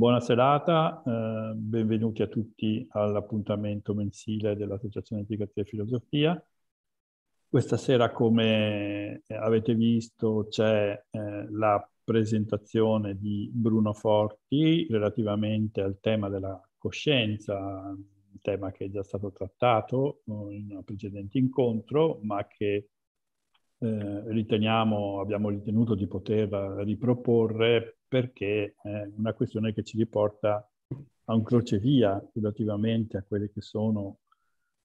Buona serata, eh, benvenuti a tutti all'appuntamento mensile dell'Associazione e Filosofia. Questa sera, come eh, avete visto, c'è eh, la presentazione di Bruno Forti relativamente al tema della coscienza, un tema che è già stato trattato eh, in un precedente incontro, ma che eh, riteniamo, abbiamo ritenuto di poter riproporre perché è eh, una questione che ci riporta a un crocevia relativamente a quelli che sono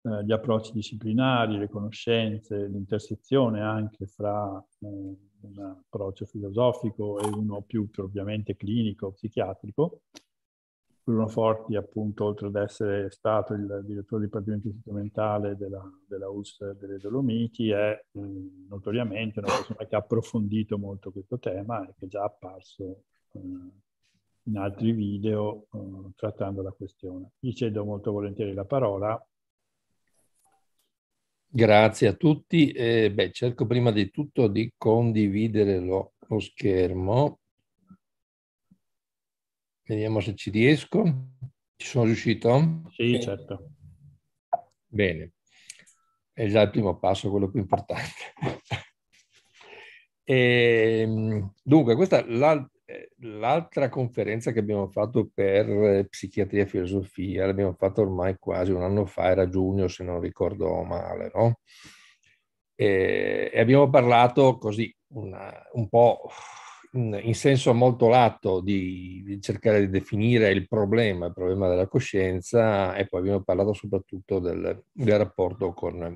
eh, gli approcci disciplinari, le conoscenze, l'intersezione anche fra eh, un approccio filosofico e uno più propriamente clinico, psichiatrico. Bruno Forti, appunto, oltre ad essere stato il direttore del Dipartimento Istitumentale della, della US delle Dolomiti, è eh, notoriamente una persona che ha approfondito molto questo tema e che è già apparso eh, in altri video eh, trattando la questione. Gli cedo molto volentieri la parola. Grazie a tutti. Eh, beh, cerco prima di tutto di condividere lo, lo schermo. Vediamo se ci riesco. Ci sono riuscito? Sì, certo. Bene. È già il primo passo, quello più importante. E, ehm, dunque, questa la, eh, l'altra conferenza che abbiamo fatto per eh, psichiatria e filosofia, l'abbiamo fatta ormai quasi un anno fa, era giugno se non ricordo male, no? E abbiamo parlato così una, un po' in senso molto lato di, di, cercare di definire il problema, il problema della coscienza e poi abbiamo parlato soprattutto del, del rapporto con,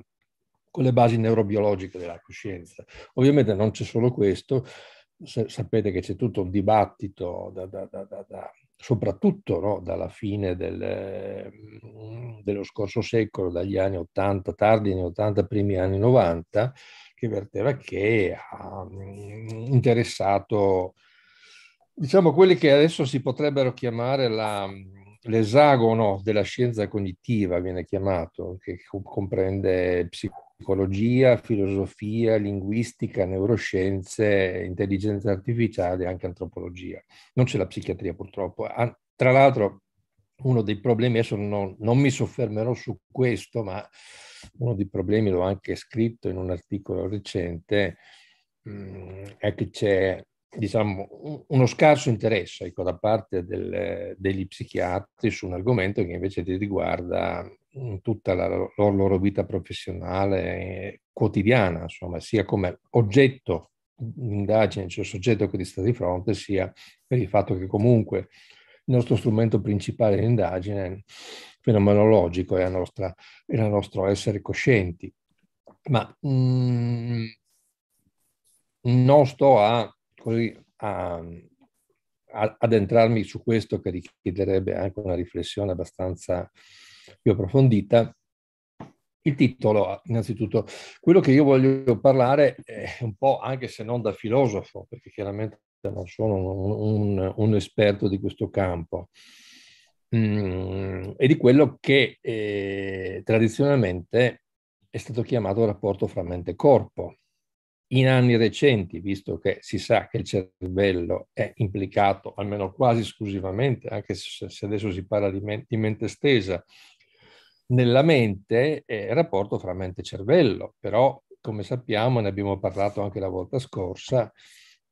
con le basi neurobiologiche della coscienza. Ovviamente non c'è solo questo, sapete che c'è tutto un dibattito, da, da, da, soprattutto no, dalla fine del, mm, dello scorso secolo, dagli anni 80, tardi anni 80, primi anni 90, che verteva che ha mm, interessato, diciamo, quelli che adesso si potrebbero chiamare la, mm, L'esagono della scienza cognitiva viene chiamato, che comprende psicologia psicologia, filosofia, linguistica, neuroscienze, intelligenza artificiale e anche antropologia. Non c'è la psichiatria purtroppo. Ah, tra l'altro uno dei problemi, adesso non, non mi soffermerò su questo, ma uno dei problemi l'ho anche scritto in un articolo recente, mm, è che c'è diciamo, uno scarso interesse ecco, da parte del, degli psichiatri su un argomento che invece ti riguarda in tutta la loro, loro vita professionale quotidiana, insomma, sia come oggetto di indagine, cioè soggetto che ti sta di fronte, sia per il fatto che comunque il nostro strumento principale di indagine fenomenologico è, nostra, è il nostro essere coscienti. Ma mh, mm, non sto a, così, a, a, ad entrarmi su questo che richiederebbe anche una riflessione abbastanza più approfondita. Il titolo, innanzitutto, quello che io voglio parlare è un po', anche se non da filosofo, perché chiaramente non sono un, un, un esperto di questo campo, mm, e di quello che eh, tradizionalmente è stato chiamato rapporto fra mente e corpo. In anni recenti, visto che si sa che il cervello è implicato almeno quasi esclusivamente, anche se adesso si parla di mente stesa, nella mente è eh, il rapporto fra mente e cervello, però come sappiamo, ne abbiamo parlato anche la volta scorsa,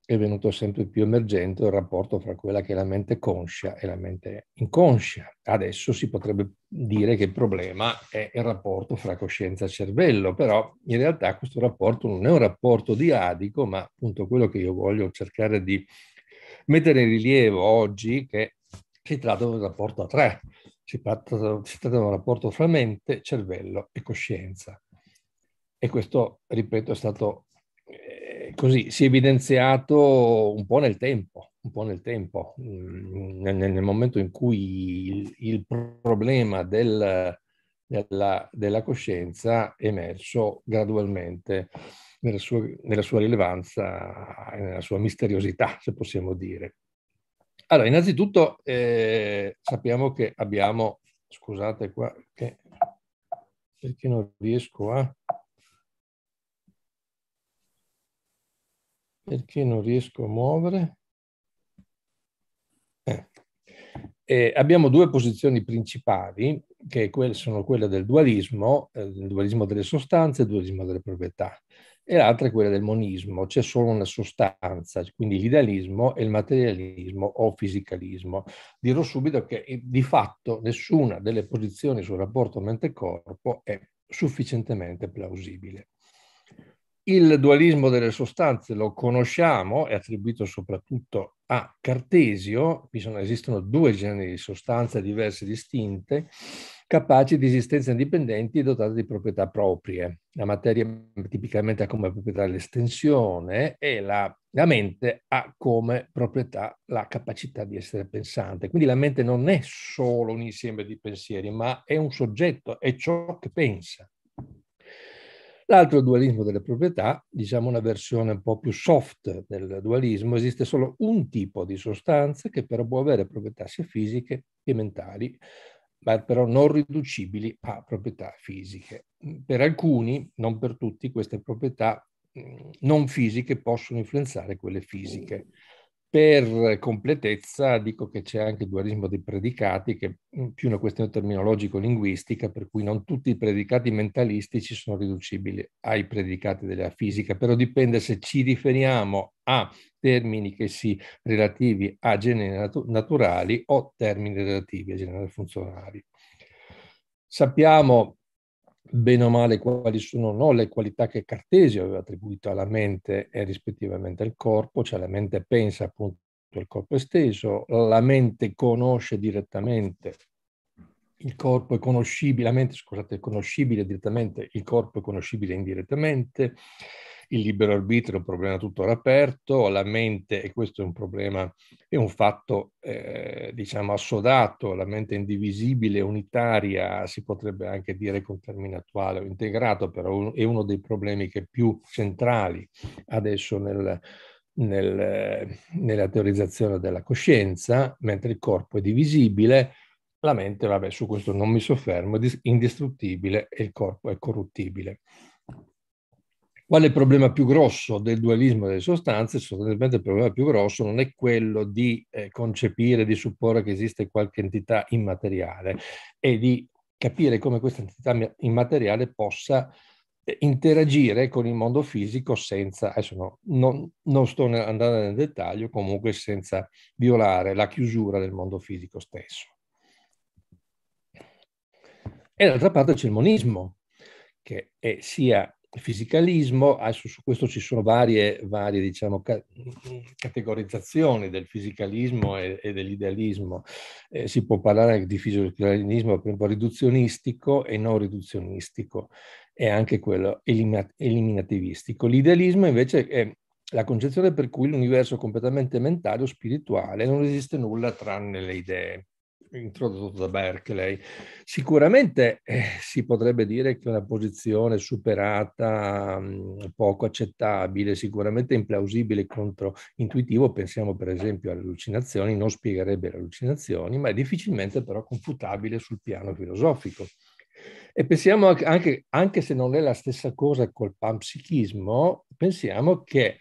è venuto sempre più emergente il rapporto fra quella che è la mente conscia e la mente inconscia. Adesso si potrebbe dire che il problema è il rapporto fra coscienza e cervello, però in realtà questo rapporto non è un rapporto diadico, ma appunto quello che io voglio cercare di mettere in rilievo oggi, che si tratta di un rapporto a tre, si tratta, si tratta di un rapporto fra mente, cervello e coscienza. E questo, ripeto, è stato eh, così, si è evidenziato un po' nel tempo, un po' nel tempo, mm, nel, nel, momento in cui il, il problema del, della, della, coscienza è emerso gradualmente nella sua, nella sua rilevanza e nella sua misteriosità, se possiamo dire. Allora, innanzitutto eh, sappiamo che abbiamo, scusate qua, che, perché non riesco a... Eh. Perché non riesco a muovere? Eh. Eh, abbiamo due posizioni principali, che sono quelle del dualismo, eh, il dualismo delle sostanze e il dualismo delle proprietà e l'altra è quella del monismo, c'è solo una sostanza, quindi l'idealismo e il materialismo o fisicalismo. Dirò subito che eh, di fatto nessuna delle posizioni sul rapporto mente-corpo è sufficientemente plausibile. Il dualismo delle sostanze lo conosciamo, è attribuito soprattutto a Cartesio, sono, esistono due generi di sostanze diverse e distinte, capaci di esistenza indipendenti e dotate di proprietà proprie. La materia tipicamente ha come proprietà l'estensione e la, la mente ha come proprietà la capacità di essere pensante. Quindi la mente non è solo un insieme di pensieri, ma è un soggetto, è ciò che pensa. L'altro dualismo delle proprietà, diciamo una versione un po' più soft del dualismo, esiste solo un tipo di sostanza che però può avere proprietà sia fisiche che mentali, ma però non riducibili a proprietà fisiche. Per alcuni, non per tutti, queste proprietà mm, non fisiche possono influenzare quelle fisiche. Per completezza dico che c'è anche il dualismo dei predicati, che è più una questione terminologico-linguistica, per cui non tutti i predicati mentalistici sono riducibili ai predicati della fisica, però dipende se ci riferiamo a termini che si relativi a generi naturali o termini relativi a generi funzionali. Sappiamo bene o male quali sono no, le qualità che Cartesio aveva attribuito alla mente e rispettivamente al corpo, cioè la mente pensa appunto il corpo esteso, la mente conosce direttamente il corpo è conoscibile, la mente scusate, è conoscibile direttamente, il corpo è conoscibile indirettamente, il libero arbitrio è un problema tuttora aperto, la mente, e questo è un problema, è un fatto eh, diciamo assodato, la mente è indivisibile, unitaria, si potrebbe anche dire con termine attuale o integrato, però è uno dei problemi che più centrali adesso nel, nel, nella teorizzazione della coscienza, mentre il corpo è divisibile, la mente, vabbè, su questo non mi soffermo, è indistruttibile e il corpo è corruttibile. Qual è il problema più grosso del dualismo delle sostanze? Sostanzialmente il problema più grosso non è quello di eh, concepire, di supporre che esiste qualche entità immateriale e di capire come questa entità immateriale possa eh, interagire con il mondo fisico senza, adesso no, non, non sto andando nel dettaglio, comunque senza violare la chiusura del mondo fisico stesso. E d'altra parte c'è il monismo, che è sia fisicalismo, adesso su questo ci sono varie, varie diciamo, ca- categorizzazioni del fisicalismo e, e dell'idealismo, eh, si può parlare anche di fisicalismo per esempio riduzionistico e non riduzionistico, e anche quello elimina- eliminativistico. L'idealismo invece è la concezione per cui l'universo completamente mentale o spirituale non esiste nulla tranne le idee introdotto da Berkeley. Sicuramente eh, si potrebbe dire che è una posizione superata, mh, mm, poco accettabile, sicuramente implausibile contro intuitivo. Pensiamo per esempio alle allucinazioni, non spiegherebbe le allucinazioni, ma è difficilmente però confutabile sul piano filosofico. E pensiamo anche, anche se non è la stessa cosa col panpsichismo, pensiamo che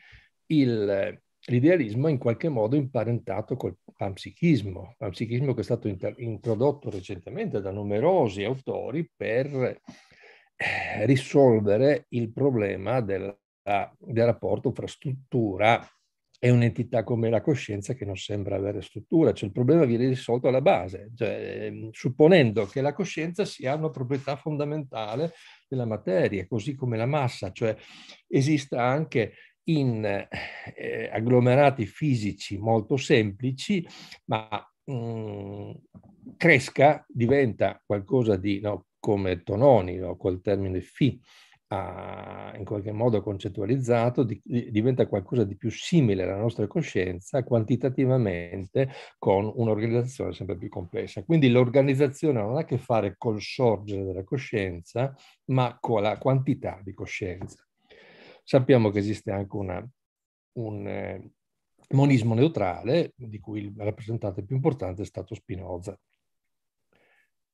il, l'idealismo è in qualche modo imparentato col panpsichismo, panpsichismo che è stato inter- introdotto recentemente da numerosi autori per eh, risolvere il problema del, del rapporto fra struttura e un'entità come la coscienza che non sembra avere struttura, cioè il problema viene risolto alla base, cioè, ehm, supponendo che la coscienza sia una proprietà fondamentale della materia, così come la massa, cioè esista anche in eh, agglomerati fisici molto semplici, ma mh, mm, cresca, diventa qualcosa di no, come Tononi, no, col termine fi, a, in qualche modo concettualizzato, di, di, diventa qualcosa di più simile alla nostra coscienza quantitativamente con un'organizzazione sempre più complessa. Quindi l'organizzazione non ha a che fare col sorgere della coscienza, ma con la quantità di coscienza. Sappiamo che esiste anche una, un eh, monismo neutrale, di cui il rappresentante più importante è stato Spinoza.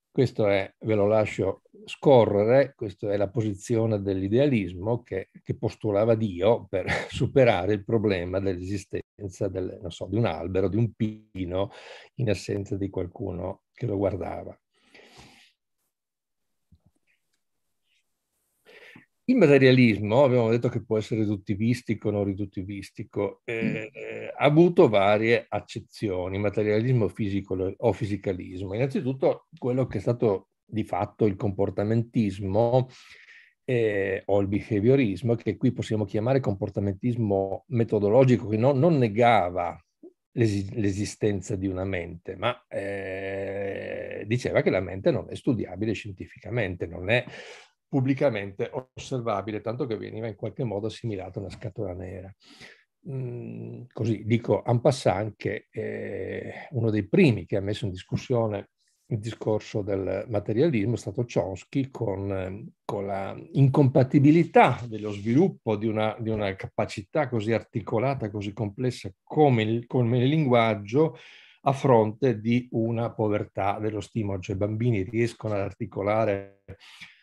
Questo è, ve lo lascio scorrere, questa è la posizione dell'idealismo che, che postulava Dio per superare il problema dell'esistenza del, so, di un albero, di un pino, in assenza di qualcuno che lo guardava. Il materialismo, abbiamo detto che può essere riduttivistico o non riduttivistico, eh, eh, ha avuto varie accezioni, materialismo fisico o fisicalismo. Innanzitutto quello che è stato di fatto il comportamentismo eh, o il behaviorismo, che qui possiamo chiamare comportamentismo metodologico, che no, non negava l'esistenza di una mente, ma eh, diceva che la mente non è studiabile scientificamente, non è pubblicamente osservabile, tanto che veniva in qualche modo assimilata a una scatola nera. Mm, così dico en passant che eh, uno dei primi che ha messo in discussione il discorso del materialismo è stato Chomsky con, con la incompatibilità dello sviluppo di una, di una, capacità così articolata, così complessa come il, come il linguaggio a fronte di una povertà dello stimolo, cioè i bambini riescono ad articolare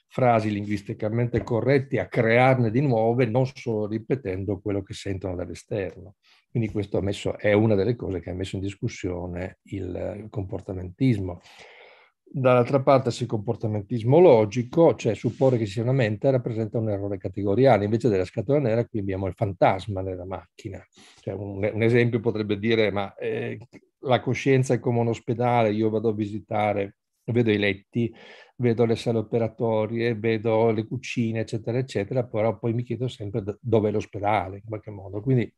frasi linguisticamente corrette, a crearne di nuove, non solo ripetendo quello che sentono dall'esterno. Quindi questo messo, è una delle cose che ha messo in discussione il, comportamentismo. Dall'altra parte, se il comportamentismo logico, cioè supporre che ci sia una mente, rappresenta un errore categoriale. Invece della scatola nera, qui abbiamo il fantasma della macchina. Cioè, un, un, esempio potrebbe dire, ma eh, la coscienza è come un ospedale, io vado a visitare, vedo i letti, vedo le sale operatorie, vedo le cucine, eccetera, eccetera, però poi mi chiedo sempre dove è l'ospedale, in qualche modo. Quindi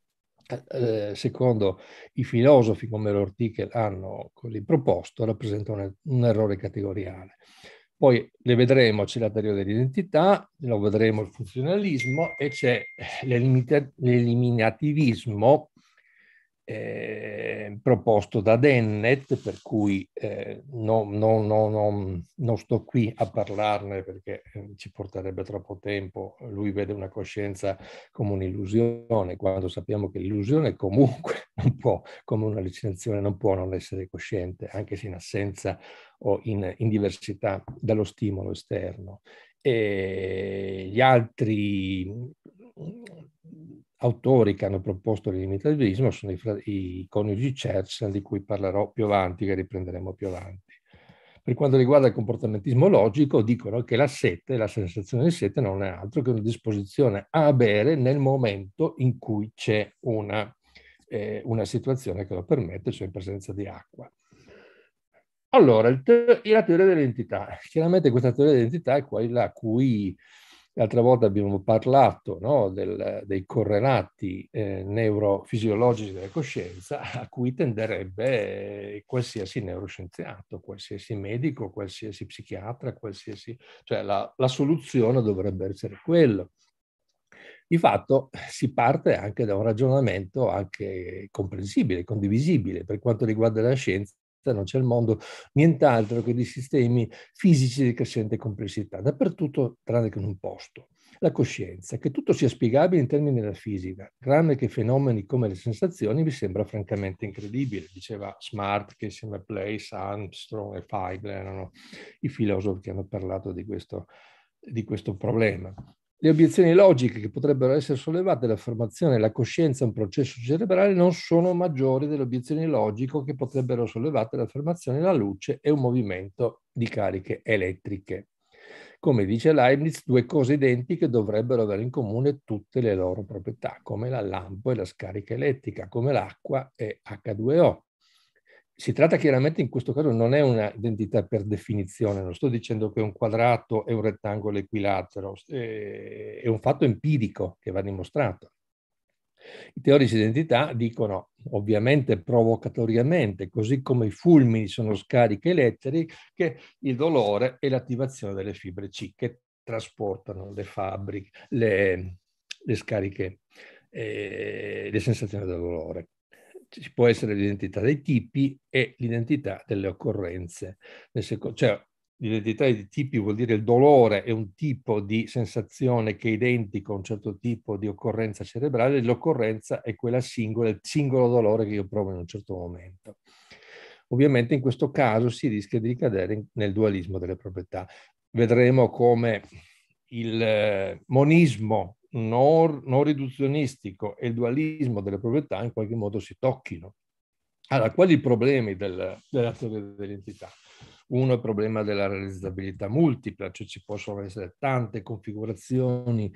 eh, eh, secondo i filosofi come l'Ortichel hanno così proposto, rappresenta un, er-, un errore categoriale. Poi le vedremo, c'è la teoria dell'identità, lo vedremo il funzionalismo e c'è eh, l'eliminativismo eh, proposto da Dennett, per cui eh, no, no, no, non sto qui a parlarne perché ehm, ci porterebbe troppo tempo. Lui vede una coscienza come un'illusione, quando sappiamo che l'illusione comunque non può, come un'allucinazione, non può non essere cosciente, anche se in assenza o in, in diversità dallo stimolo esterno. E gli altri autori che hanno proposto l'illimitarismo sono i, i coniugi Churchill, di cui parlerò più avanti, che riprenderemo più avanti. Per quanto riguarda il comportamentismo logico, dicono che la sete, la sensazione di sete, non è altro che una disposizione a bere nel momento in cui c'è una, eh, una situazione che lo permette, cioè in presenza di acqua. Allora, te- la teoria dell'identità. Chiaramente questa teoria dell'identità è quella a cui L'altra volta abbiamo parlato no, del, dei correlati eh, neurofisiologici della coscienza a cui tenderebbe eh, qualsiasi neuroscienziato, qualsiasi medico, qualsiasi psichiatra, qualsiasi... cioè la, la soluzione dovrebbe essere quella. Di fatto si parte anche da un ragionamento anche comprensibile, condivisibile per quanto riguarda la scienza cioè, non c'è il mondo, nient'altro che di sistemi fisici di crescente complessità, dappertutto tranne che in un posto. La coscienza, che tutto sia spiegabile in termini della fisica, tranne che fenomeni come le sensazioni, mi sembra francamente incredibile, diceva Smart che insieme a Place, Armstrong e Feigle erano i filosofi che hanno parlato di questo, di questo problema. Le obiezioni logiche che potrebbero essere sollevate all'affermazione la coscienza è un processo cerebrale non sono maggiori delle obiezioni logiche che potrebbero sollevate all'affermazione la luce è un movimento di cariche elettriche. Come dice Leibniz, due cose identiche dovrebbero avere in comune tutte le loro proprietà, come la lampo e la scarica elettrica, come l'acqua e H2O si tratta chiaramente in questo caso non è un'identità per definizione, non sto dicendo che un quadrato è un rettangolo equilatero, eh, è un fatto empirico che va dimostrato. I teorici di identità dicono, ovviamente provocatoriamente, così come i fulmini sono scariche elettriche, che il dolore è l'attivazione delle fibre C che trasportano le fabbriche, le, le scariche, eh, le sensazioni del dolore ci può essere l'identità dei tipi e l'identità delle occorrenze. Secondo, cioè, l'identità dei tipi vuol dire il dolore è un tipo di sensazione che è identico a un certo tipo di occorrenza cerebrale, l'occorrenza è quella singola, il singolo dolore che io provo in un certo momento. Ovviamente in questo caso si rischia di ricadere nel dualismo delle proprietà. Vedremo come il eh, monismo non, non riduzionistico e il dualismo delle proprietà in qualche modo si tocchino. Allora, quali i problemi del, della teoria dell'identità? Uno è il problema della realizzabilità multipla, cioè ci possono essere tante configurazioni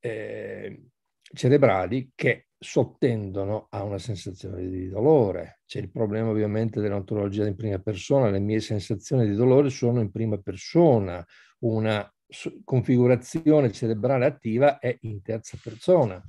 eh, cerebrali che sottendono a una sensazione di dolore. C'è il problema ovviamente dell'ontologia in prima persona, le mie sensazioni di dolore sono in prima persona, una configurazione cerebrale attiva è in terza persona,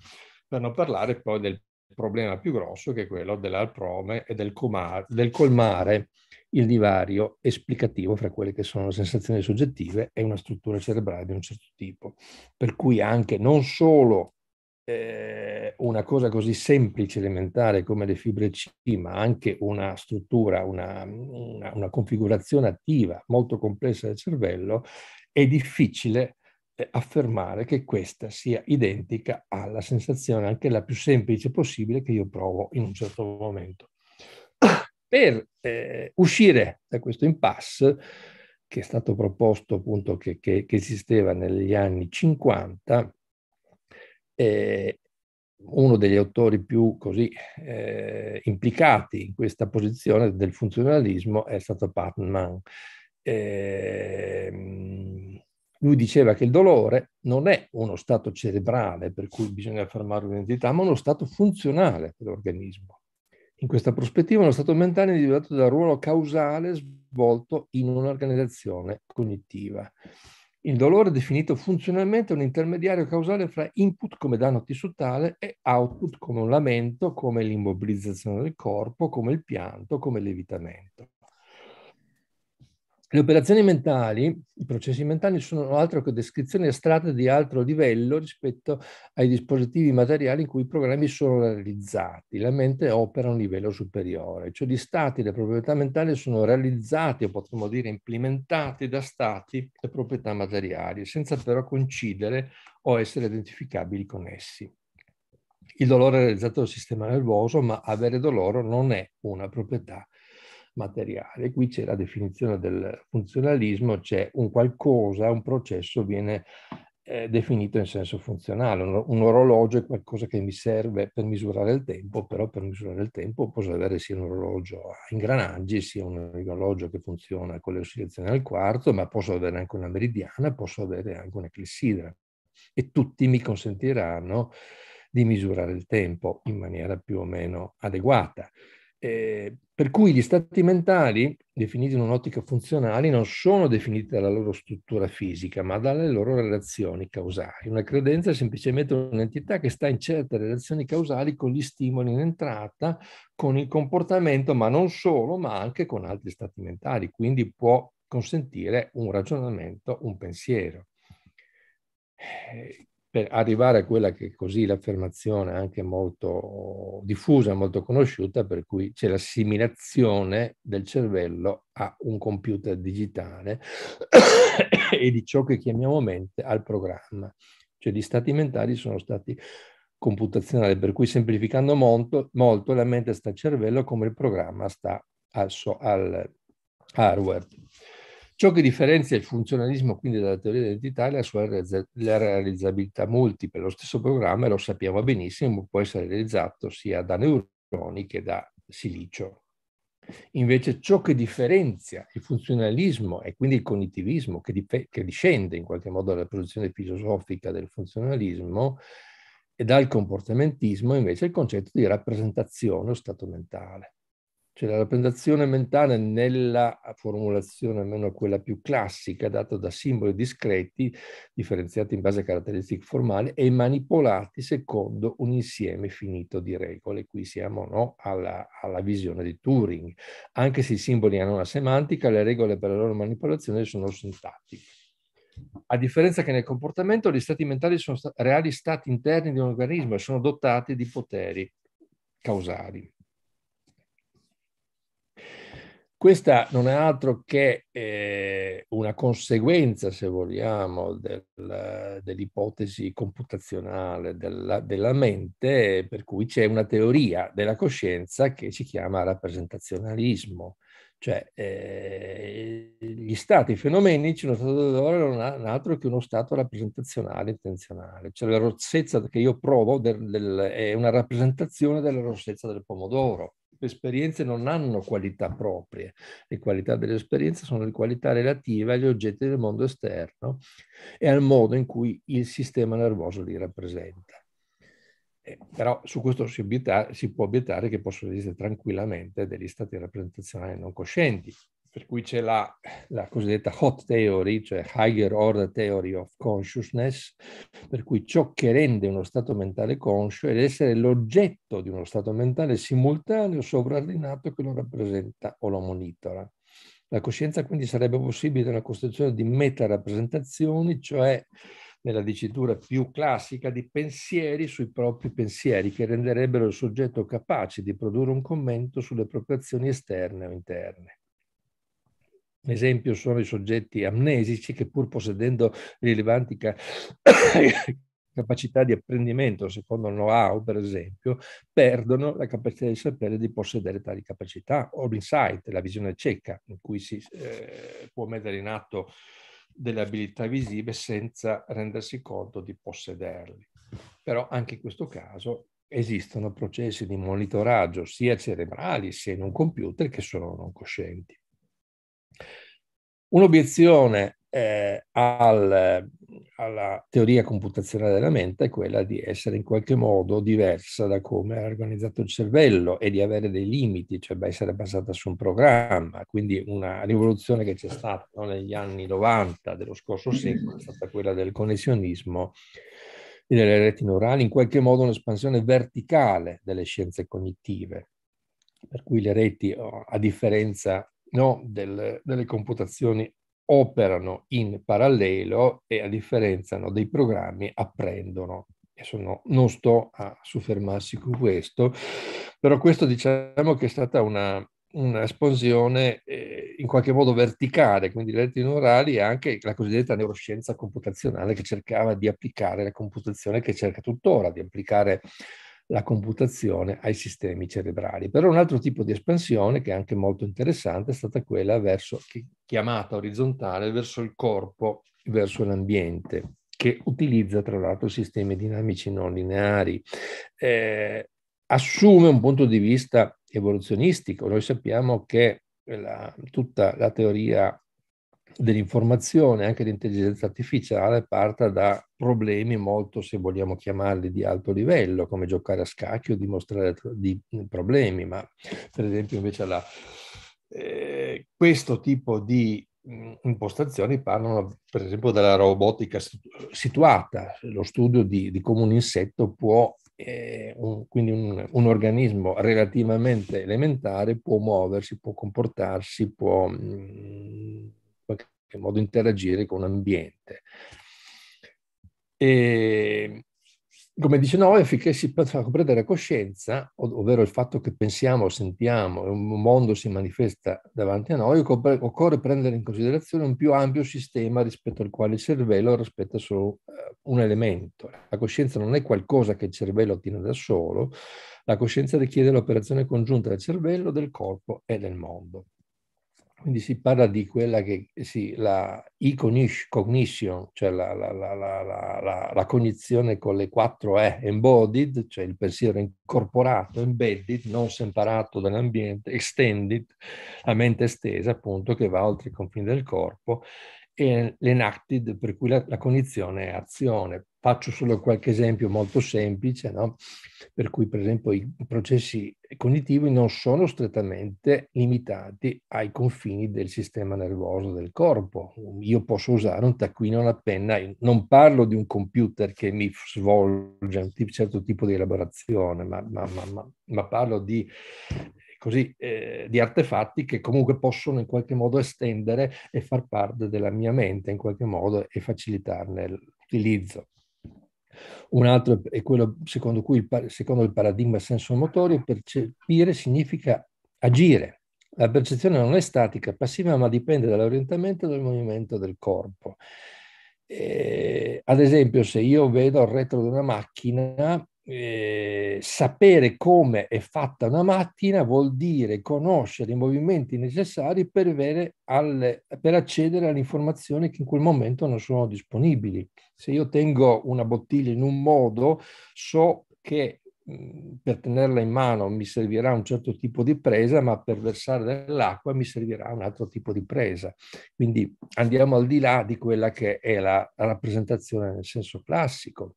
per non parlare poi del problema più grosso che è quello dell'alprome e del, comar, del colmare il divario esplicativo fra quelle che sono le sensazioni soggettive e una struttura cerebrale di un certo tipo. Per cui anche non solo Ehm, una cosa così semplice, elementare come le fibre C, ma anche una struttura, una, una, una configurazione attiva molto complessa del cervello, è difficile eh, affermare che questa sia identica alla sensazione anche la più semplice possibile che io provo in un certo momento. Per eh, uscire da questo impasse, che è stato proposto appunto che, che, che esisteva negli anni 50, eh, uno degli autori più così eh, implicati in questa posizione del funzionalismo è stato Patman. Eh, lui diceva che il dolore non è uno stato cerebrale per cui bisogna affermare un'entità, ma uno stato funzionale dell'organismo. In questa prospettiva, uno stato mentale è individuato dal ruolo causale svolto in un'organizzazione cognitiva. Il dolore è definito funzionalmente un intermediario causale fra input come danno tissutale e output come un lamento, come l'immobilizzazione del corpo, come il pianto, come l'evitamento. Le operazioni mentali, i processi mentali, sono altro che descrizioni astratte di altro livello rispetto ai dispositivi materiali in cui i programmi sono realizzati. La mente opera a un livello superiore, cioè gli stati e le proprietà mentali sono realizzati o potremmo dire implementati da stati e proprietà materiali, senza però coincidere o essere identificabili con essi. Il dolore è realizzato dal sistema nervoso, ma avere dolore non è una proprietà materiale. Qui c'è la definizione del funzionalismo, c'è un qualcosa, un processo viene eh, definito in senso funzionale. Un, un, orologio è qualcosa che mi serve per misurare il tempo, però per misurare il tempo posso avere sia un orologio a ingranaggi, sia un orologio che funziona con le oscillazioni al quarto, ma posso avere anche una meridiana, posso avere anche un'eclissidra. E tutti mi consentiranno di misurare il tempo in maniera più o meno adeguata. Eh, per cui gli stati mentali, definiti in un'ottica funzionale, non sono definiti dalla loro struttura fisica, ma dalle loro relazioni causali. Una credenza è semplicemente un'entità che sta in certe relazioni causali con gli stimoli in entrata, con il comportamento, ma non solo, ma anche con altri stati mentali. Quindi può consentire un ragionamento, un pensiero. Eh, per arrivare a quella che è così l'affermazione anche molto diffusa, molto conosciuta, per cui c'è l'assimilazione del cervello a un computer digitale e di ciò che chiamiamo mente al programma. Cioè gli stati mentali sono stati computazionali, per cui semplificando molto, molto la mente sta al cervello come il programma sta al, al hardware. Ciò che differenzia il funzionalismo quindi dalla teoria dell'identità è la sua realizzabilità multipla. Lo stesso programma, lo sappiamo benissimo, può essere realizzato sia da neuroni che da silicio. Invece ciò che differenzia il funzionalismo e quindi il cognitivismo, che, dip- che discende in qualche modo dalla produzione filosofica del funzionalismo, e dal comportamentismo invece il concetto di rappresentazione o stato mentale. Cioè la rappresentazione mentale nella formulazione, almeno quella più classica, data da simboli discreti, differenziati in base a caratteristiche formali e manipolati secondo un insieme finito di regole. Qui siamo no, alla, alla, visione di Turing. Anche se i simboli hanno una semantica, le regole per la loro manipolazione sono sintattiche. A differenza che nel comportamento, gli stati mentali sono sta reali stati interni di un organismo e sono dotati di poteri causali. Questa non è altro che eh, una conseguenza, se vogliamo, del, dell'ipotesi computazionale della, della, mente, per cui c'è una teoria della coscienza che si chiama rappresentazionalismo. Cioè eh, gli stati fenomenici, uno stato dell'ore non è altro che uno stato rappresentazionale intenzionale. Cioè la rossezza che io provo del, del, è una rappresentazione della rossezza del pomodoro esperienze non hanno qualità proprie, le qualità delle esperienze sono le qualità relative agli oggetti del mondo esterno e al modo in cui il sistema nervoso li rappresenta. Eh, però su questo si, obietà, si può obiettare che possono esistere tranquillamente degli stati rappresentazionali non coscienti, per cui c'è la, la, cosiddetta hot theory, cioè higher order theory of consciousness, per cui ciò che rende uno stato mentale conscio è l'essere l'oggetto di uno stato mentale simultaneo, sovraordinato, che lo rappresenta o lo monitora. La coscienza quindi sarebbe possibile una costruzione di meta-rappresentazioni, cioè nella dicitura più classica di pensieri sui propri pensieri, che renderebbero il soggetto capace di produrre un commento sulle proprie azioni esterne o interne. Esempio sono i soggetti amnesici che pur possedendo rilevanti ca- capacità di apprendimento, secondo il know-how per esempio, perdono la capacità di sapere di possedere tali capacità, o l'insight, la visione cieca, in cui si eh, può mettere in atto delle abilità visive senza rendersi conto di possederli. Però anche in questo caso esistono processi di monitoraggio sia cerebrali sia in un computer che sono non coscienti. Un'obiezione eh, al, alla teoria computazionale della mente è quella di essere in qualche modo diversa da come è organizzato il cervello e di avere dei limiti, cioè essere basata su un programma. Quindi una rivoluzione che c'è stata no, negli anni 90 dello scorso secolo è stata quella del connessionismo e delle reti neurali, in qualche modo un'espansione verticale delle scienze cognitive, per cui le reti, oh, a differenza no, del, delle computazioni operano in parallelo e a differenza no, dei programmi apprendono. Adesso no, non sto a soffermarsi su questo, però questo diciamo che è stata una, un'espansione eh, in qualche modo verticale, quindi le reti neurali e anche la cosiddetta neuroscienza computazionale che cercava di applicare la computazione che cerca tuttora di applicare la computazione ai sistemi cerebrali. Però un altro tipo di espansione che è anche molto interessante è stata quella verso, chiamata orizzontale verso il corpo, verso l'ambiente, che utilizza tra l'altro sistemi dinamici non lineari. Eh, assume un punto di vista evoluzionistico. Noi sappiamo che la, tutta la teoria dell'informazione, anche l'intelligenza artificiale, parta da problemi molto, se vogliamo chiamarli, di alto livello, come giocare a scacchi o dimostrare di problemi, ma per esempio invece la, eh, questo tipo di impostazioni parlano per esempio della robotica situata, lo studio di, di come un insetto può, eh, un, quindi un, un, organismo relativamente elementare può muoversi, può comportarsi, può... Mh, qualche modo interagire con l'ambiente. E, come dice Noè, finché si possa comprendere la coscienza, ovvero il fatto che pensiamo, sentiamo un mondo si manifesta davanti a noi, occorre prendere in considerazione un più ampio sistema rispetto al quale il cervello rispetta solo eh, un elemento. La coscienza non è qualcosa che il cervello ottiene da solo, la coscienza richiede l'operazione congiunta del cervello, del corpo e del mondo. Quindi si parla di quella che eh sì, la e-cognition, cioè la, la, la, la, cognizione con le quattro E, embodied, cioè il pensiero incorporato, embedded, non separato dall'ambiente, extended, la mente estesa appunto che va oltre i confini del corpo, e l'enacted, per cui la, cognizione è azione, Faccio solo qualche esempio molto semplice, no? per cui per esempio i processi cognitivi non sono strettamente limitati ai confini del sistema nervoso del corpo. Io posso usare un taccuino e una penna, non parlo di un computer che mi svolge un certo tipo di elaborazione, ma, ma, ma, ma parlo di così, eh, di artefatti che comunque possono in qualche modo estendere e far parte della mia mente in qualche modo e facilitarne l'utilizzo. Un altro è quello secondo cui, secondo il paradigma senso motorio, percepire significa agire. La percezione non è statica, passiva, ma dipende dall'orientamento e dal movimento del corpo. Eh, ad esempio, se io vedo il retro di una macchina eh, sapere come è fatta una macchina vuol dire conoscere i movimenti necessari per, avere alle, per accedere alle informazioni che in quel momento non sono disponibili. Se io tengo una bottiglia in un modo, so che mhmm, per tenerla in mano mi servirà un certo tipo di presa, ma per versare dell'acqua mi servirà un altro tipo di presa. Quindi andiamo al di là di quella che è la rappresentazione nel senso classico.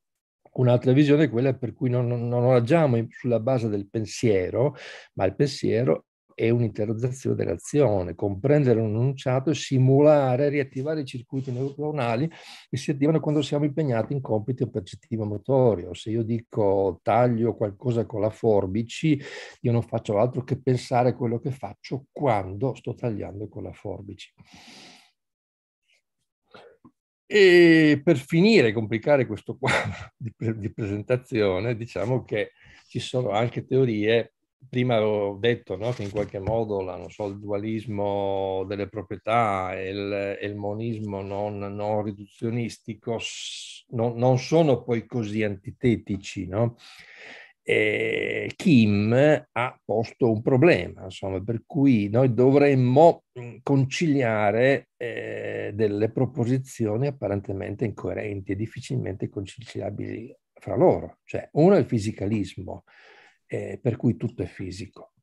Un'altra visione è quella per cui non, non, non agiamo sulla base del pensiero, ma il pensiero è un'interrogazione dell'azione, comprendere un enunciato, simulare, riattivare i circuiti neuronali che si attivano quando siamo impegnati in compiti percettivo-motorio. Se io dico taglio qualcosa con la forbici, io non faccio altro che pensare a quello che faccio quando sto tagliando con la forbici. E per finire, complicare questo quadro di, di presentazione, diciamo che ci sono anche teorie prima ho detto no, che in qualche modo la, so, il dualismo delle proprietà e il, il, monismo non, non riduzionistico non, non, sono poi così antitetici. No? eh, Kim ha posto un problema, insomma, per cui noi dovremmo mm, conciliare eh, delle proposizioni apparentemente incoerenti e difficilmente conciliabili fra loro. Cioè, uno è il fisicalismo, eh, per cui tutto è fisico.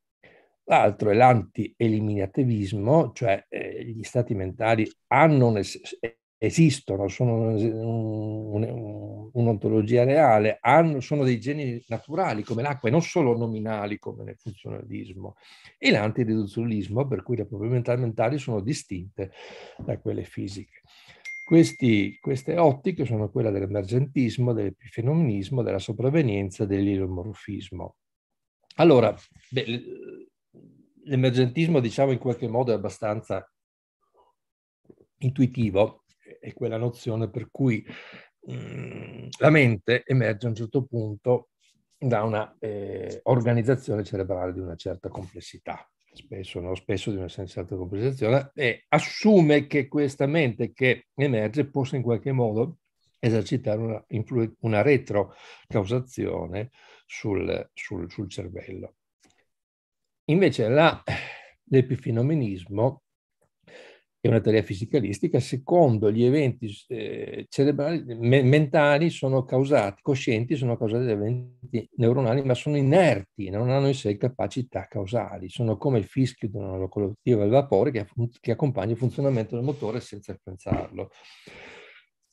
L'altro è l'anti-eliminativismo, cioè eh, gli stati mentali hanno esistono, sono eh, un'ontologia reale, hanno, sono dei geni naturali come l'acqua e non solo nominali come nel funzionalismo. E l'antiriduzionismo, per cui le proprietà mentali sono distinte da quelle fisiche. Questi, queste ottiche sono quella dell'emergentismo, dell'epifenomenismo, della sopravvenienza, dell'ilomorfismo. Allora, beh, l'emergentismo diciamo in qualche modo è abbastanza intuitivo, è quella nozione per cui mh, mm, la mente emerge a un certo punto da una eh, organizzazione cerebrale di una certa complessità, spesso, no? spesso di una sensata complessità, e assume che questa mente che emerge possa in qualche modo esercitare una, influ- una retrocausazione sul, sul, sul cervello. Invece la, l'epifenomenismo è una teoria fisicalistica, secondo gli eventi eh, cerebrali, me, mentali sono causati, coscienti sono causati da eventi neuronali, ma sono inerti, non hanno in sé capacità causali, sono come il fischio di una locomotiva al vapore che, che accompagna il funzionamento del motore senza pensarlo.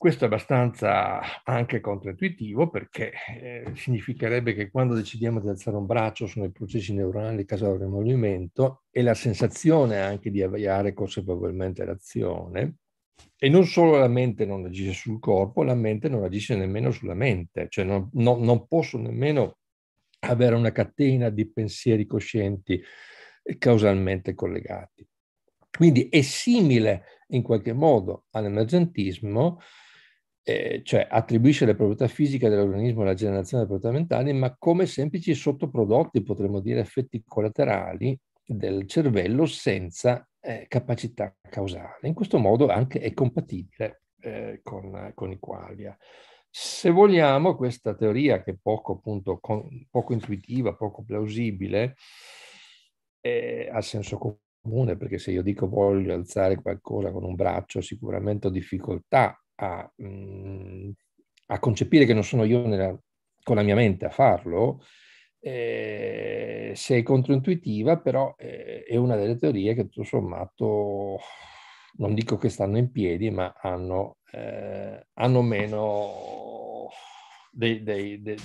Questo è abbastanza anche controintuitivo perché eh, significherebbe che quando decidiamo di alzare un braccio sono i processi neuronali che causano il movimento e la sensazione anche di avviare consapevolmente l'azione. E non solo la mente non agisce sul corpo, la mente non agisce nemmeno sulla mente, cioè non, no, non posso nemmeno avere una catena di pensieri coscienti causalmente collegati. Quindi è simile in qualche modo all'emergentismo, eh, cioè attribuisce le proprietà fisiche dell'organismo alla generazione delle proprietà mentali, ma come semplici sottoprodotti, potremmo dire effetti collaterali del cervello senza eh, capacità causale. In questo modo anche è compatibile eh, con, con Equalia. Se vogliamo, questa teoria che è poco, appunto, con, poco intuitiva, poco plausibile, eh, ha senso comune, perché se io dico voglio alzare qualcosa con un braccio, sicuramente ho difficoltà a, mh, mm, a concepire che non sono io nella, con la mia mente a farlo, eh, se è controintuitiva, però eh, è una delle teorie che tutto sommato non dico che stanno in piedi, ma hanno, eh, hanno meno dei, dei, dei,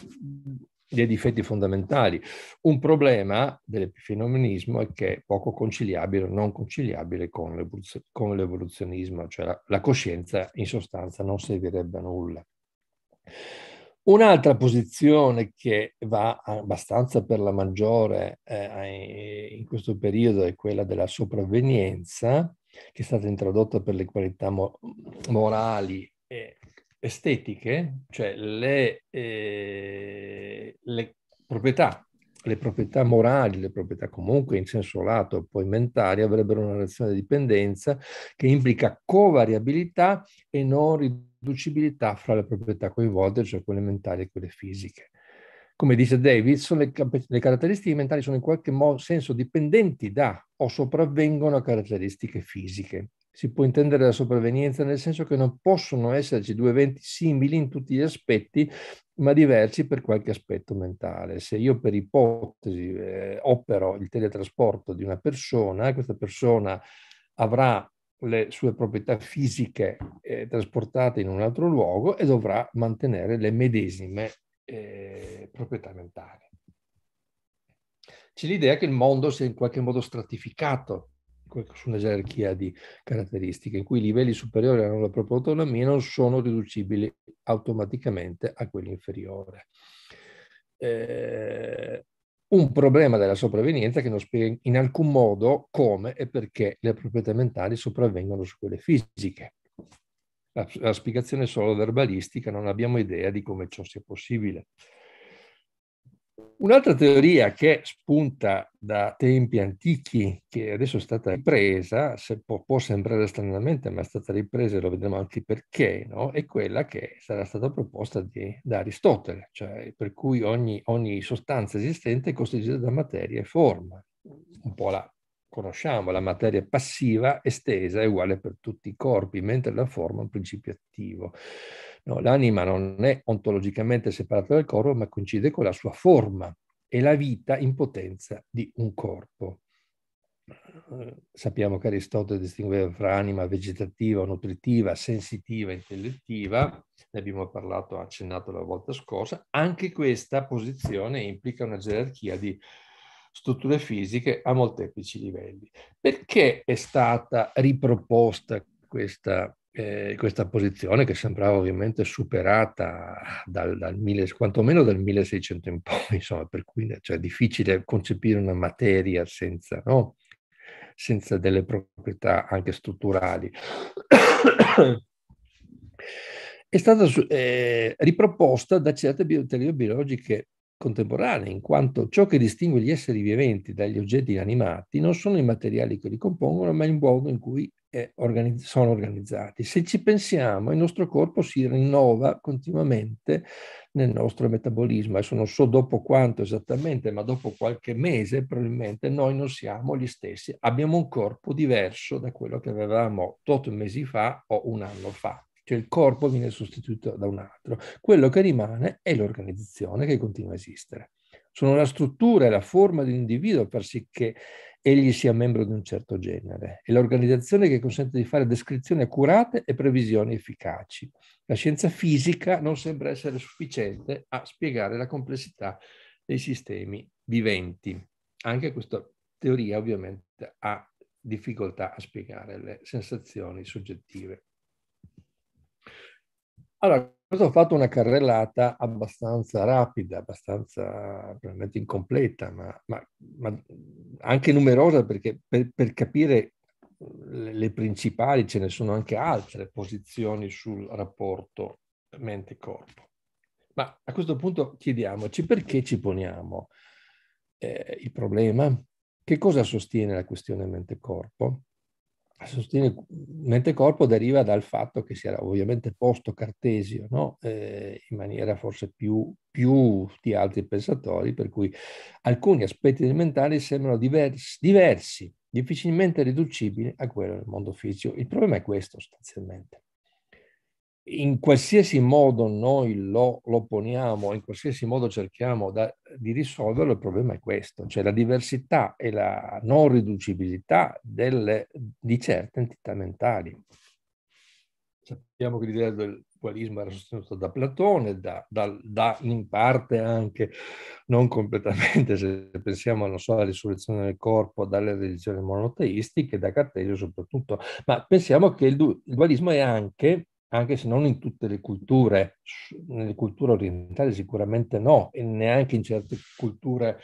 dei difetti fondamentali. Un problema dell'epifenomenismo è che è poco conciliabile o non conciliabile con, l'evoluzionismo, cioè la, la coscienza in sostanza non servirebbe a nulla. Un'altra posizione che va abbastanza per la maggiore eh, in questo periodo è quella della sopravvenienza, che è stata introdotta per le qualità mo- morali e estetiche, cioè le, eh, le, proprietà, le proprietà morali, le proprietà comunque in senso lato, poi mentali, avrebbero una relazione di dipendenza che implica covariabilità e non riducibilità fra le proprietà coinvolte, cioè quelle mentali e quelle fisiche. Come dice Davidson, le, le caratteristiche mentali sono in qualche modo, senso dipendenti da o sopravvengono a caratteristiche fisiche si può intendere la sopravvenienza nel senso che non possono esserci due eventi simili in tutti gli aspetti, ma diversi per qualche aspetto mentale. Se io per ipotesi eh, opero il teletrasporto di una persona, questa persona avrà le sue proprietà fisiche eh, trasportate in un altro luogo e dovrà mantenere le medesime eh, proprietà mentali. C'è l'idea che il mondo sia in qualche modo stratificato, su una gerarchia di caratteristiche, in cui i livelli superiori hanno la propria autonomia non sono riducibili automaticamente a quelli inferiori. Eh, un problema della sopravvenienza che non spiega in alcun modo come e perché le proprietà mentali sopravvengono su quelle fisiche. La, la spiegazione è solo verbalistica, non abbiamo idea di come ciò sia possibile. Un'altra teoria che spunta da tempi antichi, che adesso è stata ripresa, se può, può sembrare stranamente, ma è stata ripresa e lo vedremo anche perché, no? è quella che sarà stata proposta di, da Aristotele, cioè per cui ogni, ogni sostanza esistente è costituita da materia e forma. Un po' la conosciamo, la materia passiva estesa è uguale per tutti i corpi, mentre la forma è un principio attivo. No, l'anima non è ontologicamente separata dal corpo, ma coincide con la sua forma e la vita in potenza di un corpo. Eh, sappiamo che Aristotele distingueva fra anima vegetativa, nutritiva, sensitiva, intellettiva, ne abbiamo parlato, accennato la volta scorsa, anche questa posizione implica una gerarchia di strutture fisiche a molteplici livelli. Perché è stata riproposta questa eh, questa posizione che sembrava ovviamente superata dal, dal 1000, quantomeno dal 1600 in poi, insomma, per cui cioè, è difficile concepire una materia senza, no? senza delle proprietà anche strutturali. è stata eh, riproposta da certe teorie biologiche contemporanee, in quanto ciò che distingue gli esseri viventi dagli oggetti inanimati non sono i materiali che li compongono, ma il modo in cui organizz- sono organizzati. Se ci pensiamo, il nostro corpo si rinnova continuamente nel nostro metabolismo. Adesso non so dopo quanto esattamente, ma dopo qualche mese probabilmente noi non siamo gli stessi. Abbiamo un corpo diverso da quello che avevamo otto mesi fa o un anno fa cioè il corpo viene sostituito da un altro. Quello che rimane è l'organizzazione che continua a esistere. Sono la struttura e la forma dell'individuo per sì che egli sia membro di un certo genere. È l'organizzazione che consente di fare descrizioni accurate e previsioni efficaci. La scienza fisica non sembra essere sufficiente a spiegare la complessità dei sistemi viventi. Anche questa teoria ovviamente ha difficoltà a spiegare le sensazioni soggettive. Allora, questo ho fatto una carrellata abbastanza rapida, abbastanza probabilmente incompleta, ma, ma, ma anche numerosa perché per, per capire eh, le, le, principali ce ne sono anche altre posizioni sul rapporto mente-corpo. Ma a questo punto chiediamoci perché ci poniamo eh, il problema, che cosa sostiene la questione mente-corpo sostiene mente e corpo deriva dal fatto che si era ovviamente posto Cartesio no? eh, in maniera forse più, più, di altri pensatori, per cui alcuni aspetti elementari sembrano diversi, diversi, difficilmente riducibili a quello del mondo fisico. Il problema è questo sostanzialmente in qualsiasi modo noi lo, lo poniamo, in qualsiasi modo cerchiamo da, di risolverlo, il problema è questo, cioè la diversità e la non riducibilità delle, di certe entità mentali. Sappiamo che l'idea del dualismo era sostenuta da Platone, da, da, da, in parte anche, non completamente, se pensiamo so, alla risurrezione del corpo, dalle religioni monoteistiche, da Cartesio soprattutto, ma pensiamo che il, du, il dualismo è anche anche se non in tutte le culture, nelle culture orientali sicuramente no, e neanche in certe culture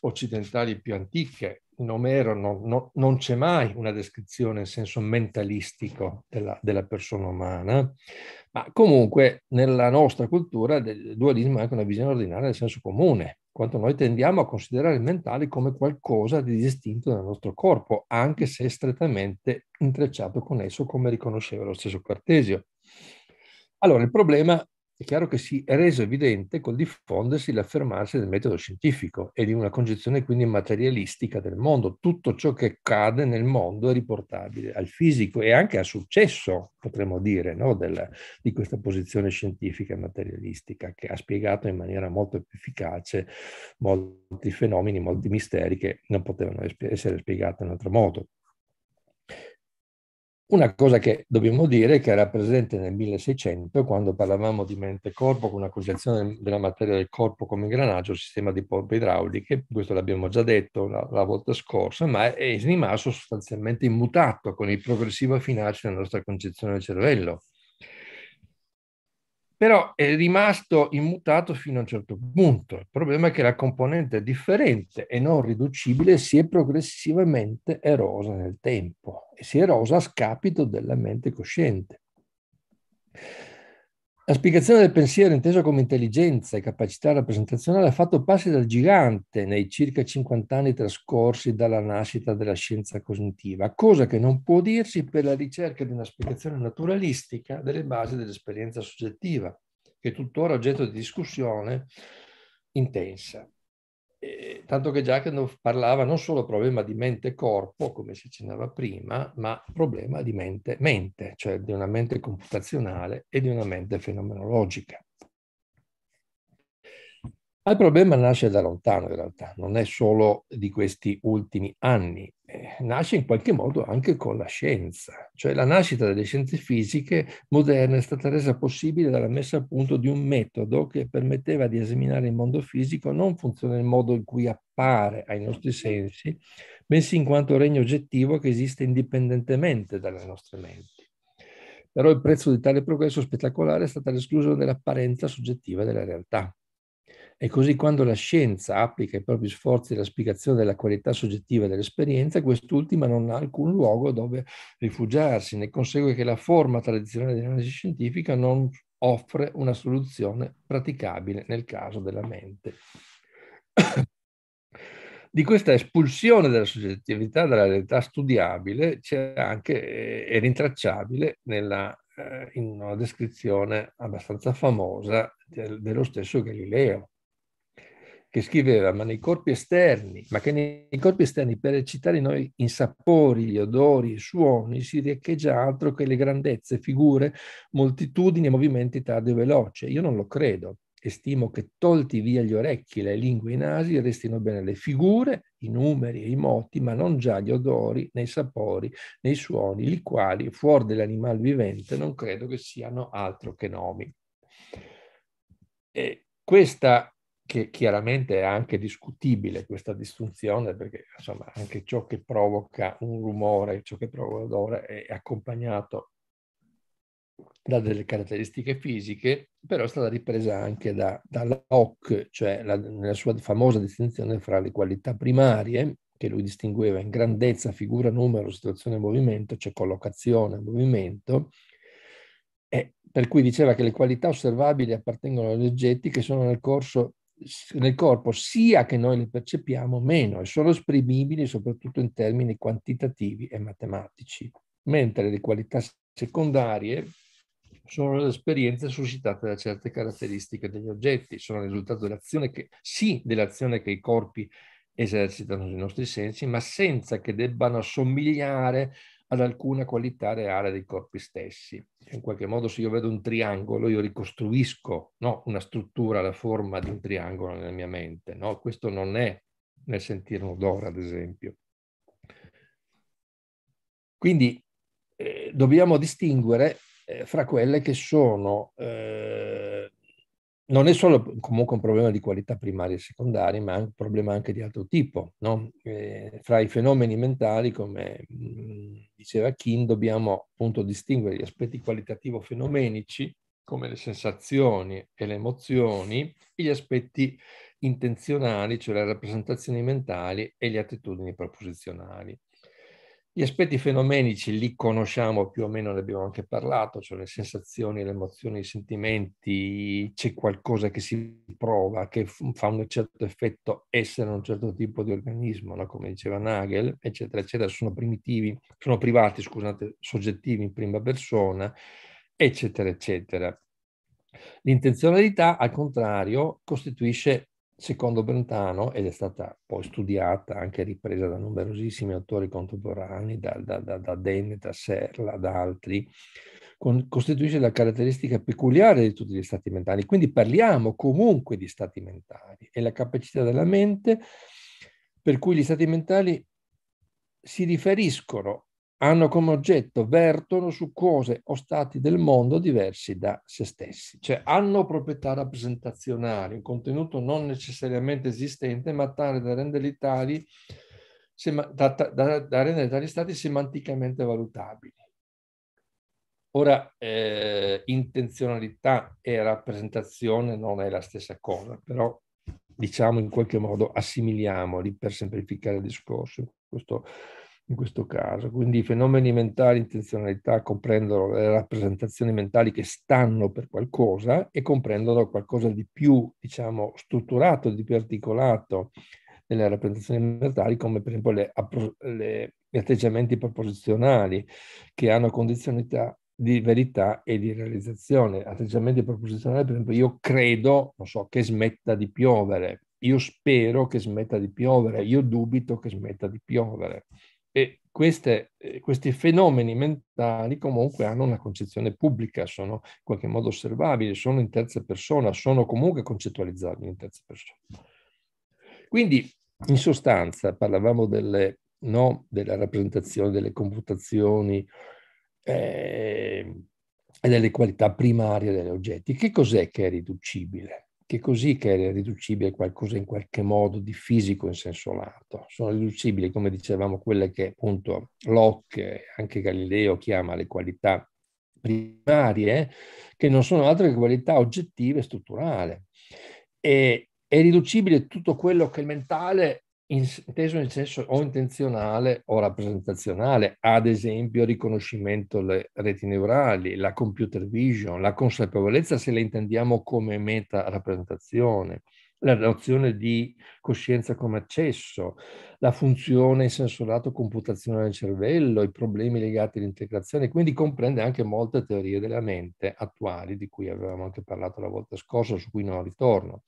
occidentali più antiche. In Omero non, non, non c'è mai una descrizione in senso mentalistico della, della, persona umana, ma comunque nella nostra cultura il dualismo è anche una visione ordinaria nel senso comune, quanto noi tendiamo a considerare il mentale come qualcosa di distinto dal nostro corpo, anche se strettamente intrecciato con esso, come riconosceva lo stesso Cartesio. Allora, il problema è chiaro che si è reso evidente col diffondersi l'affermarsi del metodo scientifico e di una concezione quindi materialistica del mondo. Tutto ciò che accade nel mondo è riportabile al fisico e anche al successo, potremmo dire, no? Del, di questa posizione scientifica e materialistica che ha spiegato in maniera molto efficace molti fenomeni, molti misteri che non potevano essere spiegati in altro modo. Una cosa che dobbiamo dire è che era presente nel 1600 quando parlavamo di mente-corpo con una concezione della materia del corpo come ingranaggio, sistema di pompe idrauliche, questo l'abbiamo già detto la, la volta scorsa, ma è rimasto sostanzialmente immutato con il progressivo affinarsi della nostra concezione del cervello però è rimasto immutato fino a un certo punto. Il problema è che la componente differente e non riducibile si è progressivamente erosa nel tempo e si è erosa a scapito della mente cosciente. La spiegazione del pensiero inteso come intelligenza e capacità rappresentazionale ha fatto passi dal gigante nei circa 50 anni trascorsi dalla nascita della scienza cognitiva, cosa che non può dirsi per la ricerca di una spiegazione naturalistica delle basi dell'esperienza soggettiva, che è tuttora oggetto di discussione intensa eh, tanto che Giacomo parlava non solo problema di mente-corpo, come si accennava prima, ma problema di mente-mente, cioè di una mente computazionale e di una mente fenomenologica. Ma il problema nasce da lontano in realtà, non è solo di questi ultimi anni, eh, nasce in qualche modo anche con la scienza, cioè la nascita delle scienze fisiche moderne è stata resa possibile dalla messa a punto di un metodo che permetteva di esaminare il mondo fisico non funzione nel modo in cui appare ai nostri sensi, bensì in quanto regno oggettivo che esiste indipendentemente dalle nostre menti. Però il prezzo di tale progresso spettacolare è stata l'esclusione dell'apparenza soggettiva della realtà e così quando la scienza applica i propri sforzi alla spiegazione della qualità soggettiva dell'esperienza, quest'ultima non ha alcun luogo dove rifugiarsi, ne consegue che la forma tradizionale di analisi scientifica non offre una soluzione praticabile nel caso della mente. Di questa espulsione della soggettività dalla realtà studiabile c'è anche, eh, è rintracciabile nella eh, in una descrizione abbastanza famosa dello stesso Galileo che scriveva, ma nei corpi esterni, ma che nei corpi esterni per eccitare noi in sapori, gli odori, i suoni, si riecheggia altro che le grandezze, figure, moltitudini e movimenti tardi o veloci. Io non lo credo Estimo che tolti via gli orecchi, le lingue, i nasi, restino bene le figure, i numeri e i moti, ma non già gli odori, nei sapori, nei suoni, li quali, fuori dell'animale vivente, non credo che siano altro che nomi. E questa che chiaramente è anche discutibile questa distinzione, perché insomma anche ciò che provoca un rumore, ciò che provoca l'odore è accompagnato da delle caratteristiche fisiche, però è stata ripresa anche da, da Locke, cioè la, nella sua famosa distinzione fra le qualità primarie, che lui distingueva in grandezza, figura, numero, situazione, movimento, cioè collocazione, movimento, per cui diceva che le qualità osservabili appartengono agli oggetti che sono nel corso nel corpo sia che noi le percepiamo meno e sono esprimibili soprattutto in termini quantitativi e matematici, mentre le qualità secondarie sono le esperienze suscitate da certe caratteristiche degli oggetti, sono il risultato dell'azione che, sì, dell'azione che i corpi esercitano sui nostri sensi, ma senza che debbano assomigliare ad alcuna qualità reale dei corpi stessi. In qualche modo se io vedo un triangolo, io ricostruisco no, una struttura, la forma di un triangolo nella mia mente. No? Questo non è nel sentire un odore, ad esempio. Quindi eh, dobbiamo distinguere eh, fra quelle che sono eh, non è solo comunque un problema di qualità primaria e secondaria, ma è un problema anche di altro tipo. No? Eh, fra i fenomeni mentali, come mhmm, diceva Kim, dobbiamo appunto distinguere gli aspetti qualitativo-fenomenici, come le sensazioni e le emozioni, e gli aspetti intenzionali, cioè le rappresentazioni mentali e le attitudini proposizionali. Gli aspetti fenomenici li conosciamo più o meno, ne abbiamo anche parlato, cioè le sensazioni, le emozioni, i sentimenti, c'è qualcosa che si prova, che fa un certo effetto essere un certo tipo di organismo, no? come diceva Nagel, eccetera, eccetera, sono primitivi, sono privati, scusate, soggettivi in prima persona, eccetera, eccetera. L'intenzionalità, al contrario, costituisce Secondo Brentano, ed è stata poi studiata, anche ripresa da numerosissimi autori contemporanei, da, da, da, da Denne, da Serla, da altri, con, costituisce la caratteristica peculiare di tutti gli stati mentali. Quindi parliamo comunque di stati mentali e la capacità della mente per cui gli stati mentali si riferiscono hanno come oggetto, vertono su cose o stati del mondo diversi da se stessi, cioè hanno proprietà rappresentazionali, un contenuto non necessariamente esistente, ma tale da rendere tali, da, da, da rendere tali stati semanticamente valutabili. Ora, eh, intenzionalità e rappresentazione non è la stessa cosa, però diciamo in qualche modo assimiliamoli per semplificare il discorso. Questo in questo caso. Quindi i fenomeni mentali, intenzionalità, comprendono le rappresentazioni mentali che stanno per qualcosa e comprendono qualcosa di più, diciamo, strutturato, di più articolato nelle rappresentazioni mentali, come per esempio le, le, gli atteggiamenti proposizionali, che hanno condizionalità di verità e di realizzazione. Atteggiamenti proposizionali, per esempio, io credo, non so, che smetta di piovere. Io spero che smetta di piovere, io dubito che smetta di piovere. E queste, eh, questi fenomeni mentali comunque hanno una concezione pubblica, sono in qualche modo osservabili, sono in terza persona, sono comunque concettualizzabili in terza persona. Quindi, in sostanza, parlavamo delle, no, della rappresentazione delle computazioni eh, e delle qualità primarie degli oggetti. Che cos'è che è riducibile? che così che è riducibile qualcosa in qualche modo di fisico in senso lato. Sono riducibili, come dicevamo, quelle che appunto Locke, anche Galileo chiama le qualità primarie, che non sono altre che qualità oggettive e strutturali. è riducibile tutto quello che il mentale inteso in senso o intenzionale o rappresentazionale, ad esempio riconoscimento delle reti neurali, la computer vision, la consapevolezza se la intendiamo come meta rappresentazione, la nozione di coscienza come accesso, la funzione in senso lato computazionale del cervello, i problemi legati all'integrazione, quindi comprende anche molte teorie della mente attuali di cui avevamo anche parlato la volta scorsa, su cui non ritorno.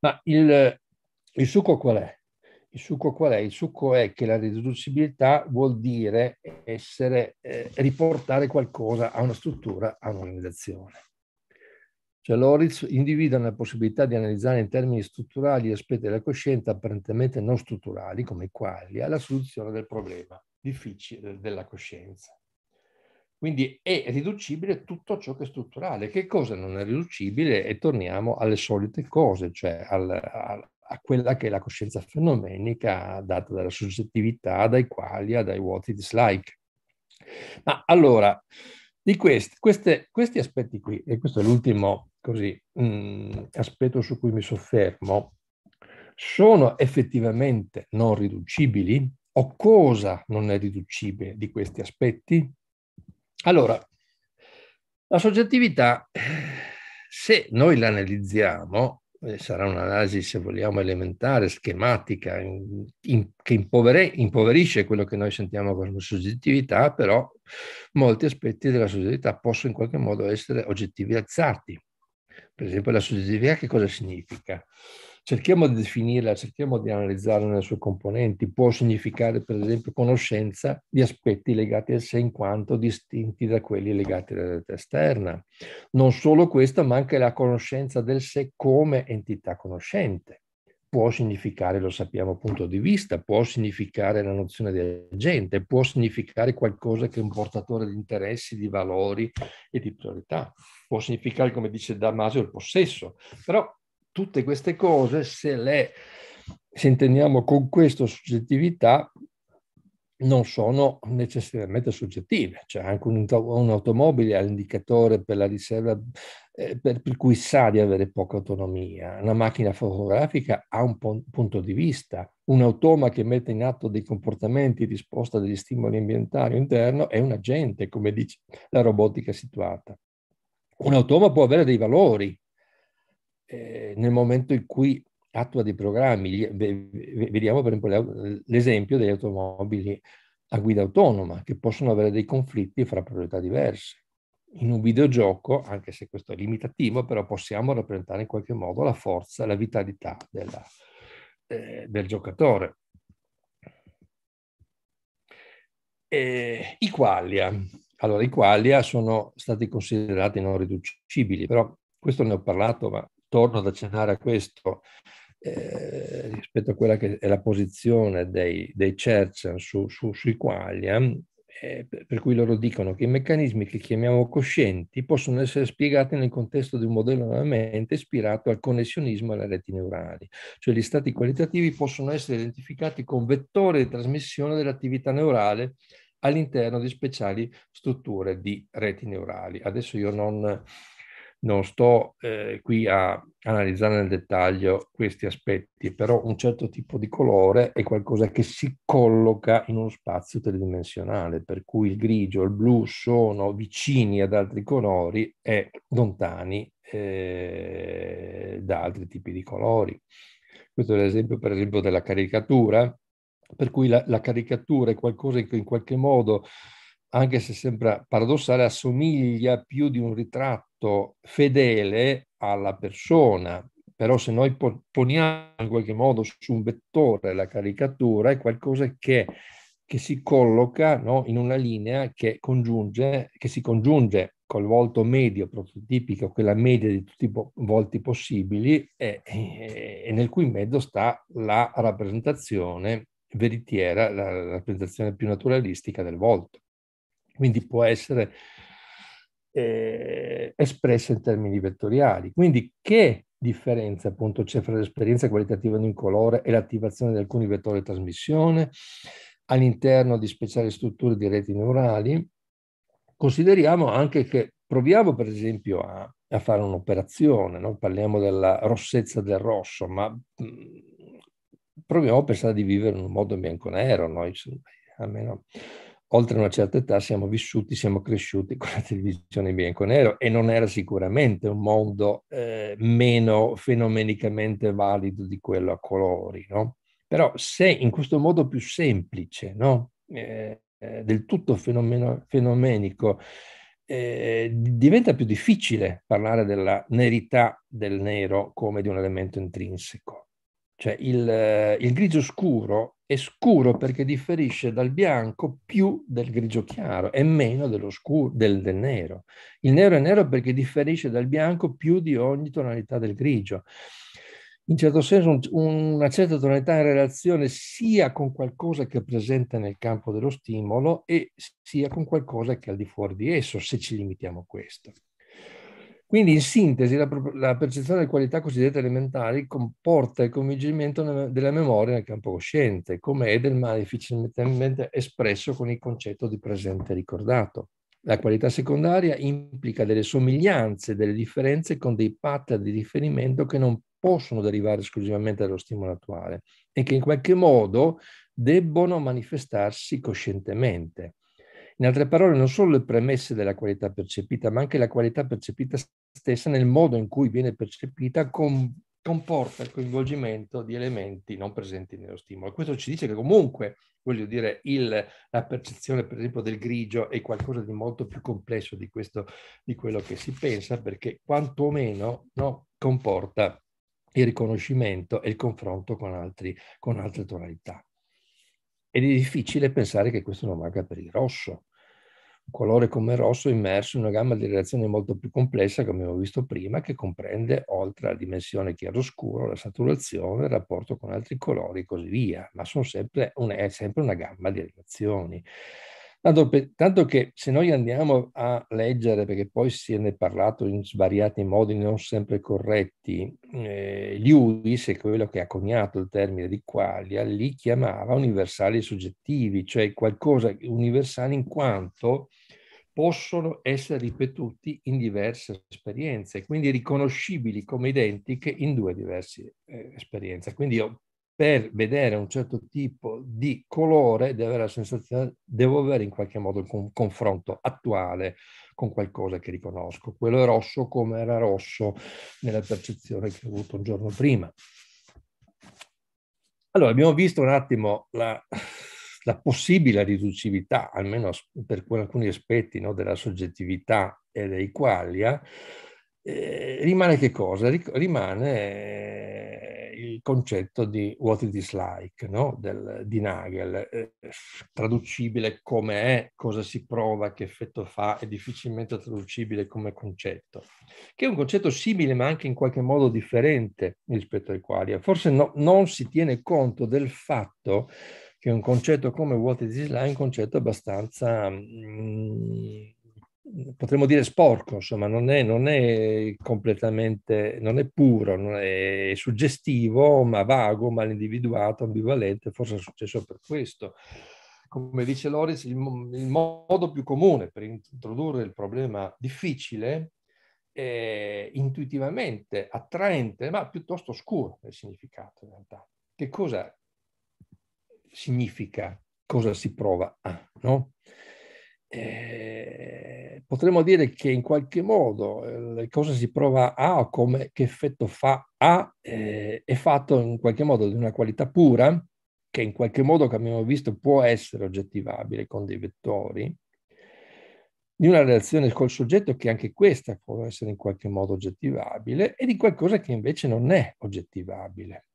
Ma il, il succo qual è? Il succo qual è? Il succo è che la riducibilità vuol dire essere, eh, riportare qualcosa a una struttura, a un'organizzazione. Cioè Loritz individua la possibilità di analizzare in termini strutturali aspetti della coscienza apparentemente non strutturali, come i quali, alla soluzione del problema difficile della coscienza. Quindi è riducibile tutto ciò che è strutturale. Che cosa non è riducibile? E torniamo alle solite cose, cioè al, al, a quella che è la coscienza fenomenica data dalla soggettività, dai quali, dai vuoti dislike. Ma allora, di questi, queste, questi aspetti qui, e questo è l'ultimo così, mh, mm, aspetto su cui mi soffermo, sono effettivamente non riducibili o cosa non è riducibile di questi aspetti? Allora, la soggettività, se noi l'analizziamo, eh, sarà un'analisi, se vogliamo, elementare, schematica, in, in, che impovere, impoverisce quello che noi sentiamo come soggettività, però molti aspetti della soggettività possono in qualche modo essere oggettivizzati. Per esempio la soggettività che cosa significa? cerchiamo di definirla, cerchiamo di analizzarla nelle sue componenti. Può significare, per esempio, conoscenza di aspetti legati al sé in quanto distinti da quelli legati alla realtà esterna. Non solo questo, ma anche la conoscenza del sé come entità conoscente. Può significare, lo sappiamo, punto di vista, può significare la nozione di agente, può significare qualcosa che è un portatore di interessi, di valori e di priorità. Può significare, come dice Damasio, il possesso. Però tutte queste cose, se le se intendiamo con questo soggettività, non sono necessariamente soggettive. C'è anche un, un'automobile ha l'indicatore per la riserva, eh, per, per, cui sa di avere poca autonomia. Una macchina fotografica ha un po- punto di vista. Un automa che mette in atto dei comportamenti in risposta degli stimoli ambientali interno è un agente, come dice la robotica situata. Un automa può avere dei valori, eh, nel momento in cui attua dei programmi. Vediamo per esempio l'esempio delle automobili a guida autonoma, che possono avere dei conflitti fra priorità diverse. In un videogioco, anche se questo è limitativo, però possiamo rappresentare in qualche modo la forza, la vitalità della, eh, del giocatore. Eh, I qualia. Allora, i qualia sono stati considerati non riducibili, però questo ne ho parlato, ma torno ad accennare a questo eh, rispetto a quella che è la posizione dei, dei Churchill su, su, sui quali, eh, eh per cui loro dicono che i meccanismi che chiamiamo coscienti possono essere spiegati nel contesto di un modello della mente ispirato al connessionismo e alle reti neurali, cioè gli stati qualitativi possono essere identificati con vettore di trasmissione dell'attività neurale all'interno di speciali strutture di reti neurali. Adesso io non non sto eh, qui a analizzare nel dettaglio questi aspetti, però un certo tipo di colore è qualcosa che si colloca in uno spazio tridimensionale, per cui il grigio e il blu sono vicini ad altri colori e lontani eh, da altri tipi di colori. Questo è l'esempio, per esempio, della caricatura, per cui la, la caricatura è qualcosa che in qualche modo anche se sembra paradossale, assomiglia più di un ritratto rapporto fedele alla persona, però se noi poniamo in qualche modo su un vettore la caricatura è qualcosa che, che si colloca no, in una linea che, congiunge, che si congiunge col volto medio prototipico, quella media di tutti i volti possibili, e, e nel cui mezzo sta la rappresentazione veritiera, la rappresentazione più naturalistica del volto. Quindi può essere eh, espressa in termini vettoriali. Quindi che differenza appunto c'è fra l'esperienza qualitativa di un colore e l'attivazione di alcuni vettori di trasmissione all'interno di speciali strutture di reti neurali? Consideriamo anche che proviamo per esempio a, a fare un'operazione, no? parliamo della rossezza del rosso, ma mm, proviamo a pensare di vivere in un modo bianco-nero, noi almeno oltre una certa età siamo vissuti, siamo cresciuti con la televisione in bianco e nero e non era sicuramente un mondo eh, meno fenomenicamente valido di quello a colori, no? Però se in questo modo più semplice, no? eh, eh del tutto fenomeno, fenomenico, eh, diventa più difficile parlare della nerità del nero come di un elemento intrinseco. Cioè il, eh, il grigio scuro è scuro perché differisce dal bianco più del grigio chiaro e meno scuro, del, del, nero. Il nero è nero perché differisce dal bianco più di ogni tonalità del grigio. In certo senso un, una certa tonalità in relazione sia con qualcosa che è presente nel campo dello stimolo e sia con qualcosa che è al di fuori di esso, se ci limitiamo a questo. Quindi in sintesi la, la percezione delle qualità cosiddette elementari comporta il coinvolgimento della memoria nel campo cosciente, come Edelman ha efficientemente espresso con il concetto di presente ricordato. La qualità secondaria implica delle somiglianze, delle differenze con dei pattern di riferimento che non possono derivare esclusivamente dallo stimolo attuale e che in qualche modo debbono manifestarsi coscientemente. In altre parole, non solo le premesse della qualità percepita, ma anche la qualità percepita stessa nel modo in cui viene percepita com- comporta il coinvolgimento di elementi non presenti nello stimolo. Questo ci dice che comunque, voglio dire, il, la percezione per esempio del grigio è qualcosa di molto più complesso di, questo, di quello che si pensa, perché quantomeno no, comporta il riconoscimento e il confronto con, altri, con altre tonalità. Ed è difficile pensare che questo non manca per il rosso, colore come rosso immerso in una gamma di reazioni molto più complessa, come abbiamo visto prima, che comprende, oltre alla dimensione chiaroscuro, la saturazione, il rapporto con altri colori e così via, ma sempre, è sempre una gamma di reazioni. Tanto, per, tanto, che se noi andiamo a leggere, perché poi si è parlato in svariati modi non sempre corretti, eh, Lewis è quello che ha coniato il termine di qualia, li chiamava universali soggettivi, cioè qualcosa di universale in quanto possono essere ripetuti in diverse esperienze, quindi riconoscibili come identiche in due diverse eh, esperienze. Quindi io per vedere un certo tipo di colore devo avere la sensazione, devo avere in qualche modo un confronto attuale con qualcosa che riconosco. Quello è rosso come era rosso nella percezione che ho avuto un giorno prima. Allora, abbiamo visto un attimo la, la possibile riduttività, almeno per alcuni aspetti no, della soggettività e dei qualia, eh, eh, rimane che cosa? Rimane eh, il concetto di what it is like no? Del, di Nagel, eh, traducibile come è, cosa si prova, che effetto fa, è difficilmente traducibile come concetto, che è un concetto simile ma anche in qualche modo differente rispetto ai quali. forse no, non si tiene conto del fatto che un concetto come what it is like è un concetto abbastanza... Mm, potremmo dire sporco, insomma, non è, non è completamente, non è puro, non è suggestivo, ma vago, mal individuato, ambivalente, forse è successo per questo. Come dice Loris, il, il modo più comune per introdurre il problema difficile è intuitivamente attraente, ma piuttosto scuro nel significato in realtà. Che cosa significa, cosa si prova a, no? eh, potremmo dire che in qualche modo eh, cosa si prova A o come, che effetto fa A eh, è fatto in qualche modo di una qualità pura che in qualche modo, che abbiamo visto, può essere oggettivabile con dei vettori, di una relazione col soggetto che anche questa può essere in qualche modo oggettivabile e di qualcosa che invece non è oggettivabile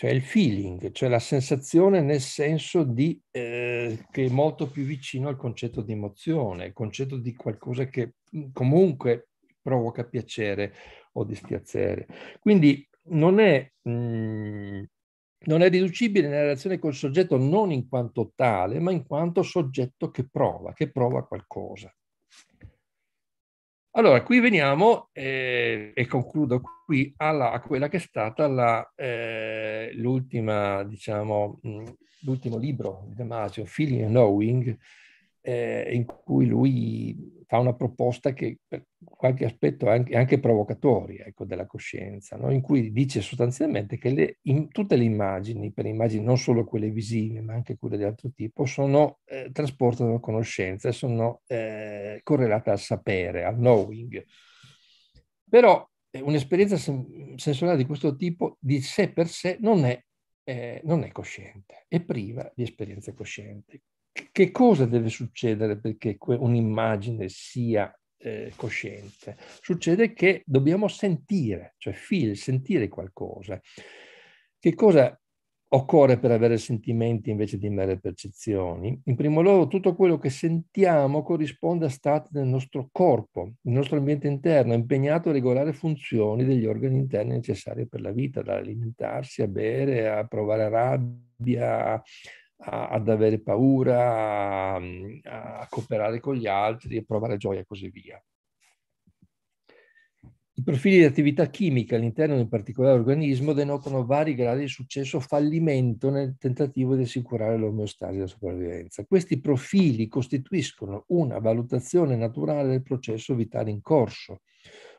cioè il feeling, cioè la sensazione nel senso di, eh, che è molto più vicino al concetto di emozione, il concetto di qualcosa che mm, comunque provoca piacere o dispiacere. Quindi non è, mh, mm, non è riducibile nella relazione col soggetto non in quanto tale, ma in quanto soggetto che prova, che prova qualcosa. Allora, qui veniamo eh, e concludo qui alla, a quella che è stata la, eh, l'ultima, diciamo, l'ultimo libro di Damasio, Feeling and Knowing, eh, in cui lui fa una proposta che per qualche aspetto è anche, anche provocatoria ecco, della coscienza, no? in cui dice sostanzialmente che le, tutte le immagini, per immagini non solo quelle visive ma anche quelle di altro tipo, sono, eh, trasportano conoscenza, e sono eh, correlate al sapere, al knowing. Però eh, un'esperienza sensoriale di questo tipo di sé per sé non è, eh, non è cosciente, è priva di esperienze coscienti che cosa deve succedere perché un'immagine sia eh, cosciente? Succede che dobbiamo sentire, cioè feel, sentire qualcosa. Che cosa occorre per avere sentimenti invece di mere percezioni? In primo luogo tutto quello che sentiamo corrisponde a stati del nostro corpo, il nostro ambiente interno, impegnato a regolare funzioni degli organi interni necessari per la vita, dall'alimentarsi a bere, a provare rabbia, ad avere paura, a, mm, a cooperare con gli altri, a provare gioia e così via. I profili di attività chimica all'interno di un particolare organismo denotano vari gradi di successo o fallimento nel tentativo di assicurare l'omeostasi e la sopravvivenza. Questi profili costituiscono una valutazione naturale del processo vitale in corso,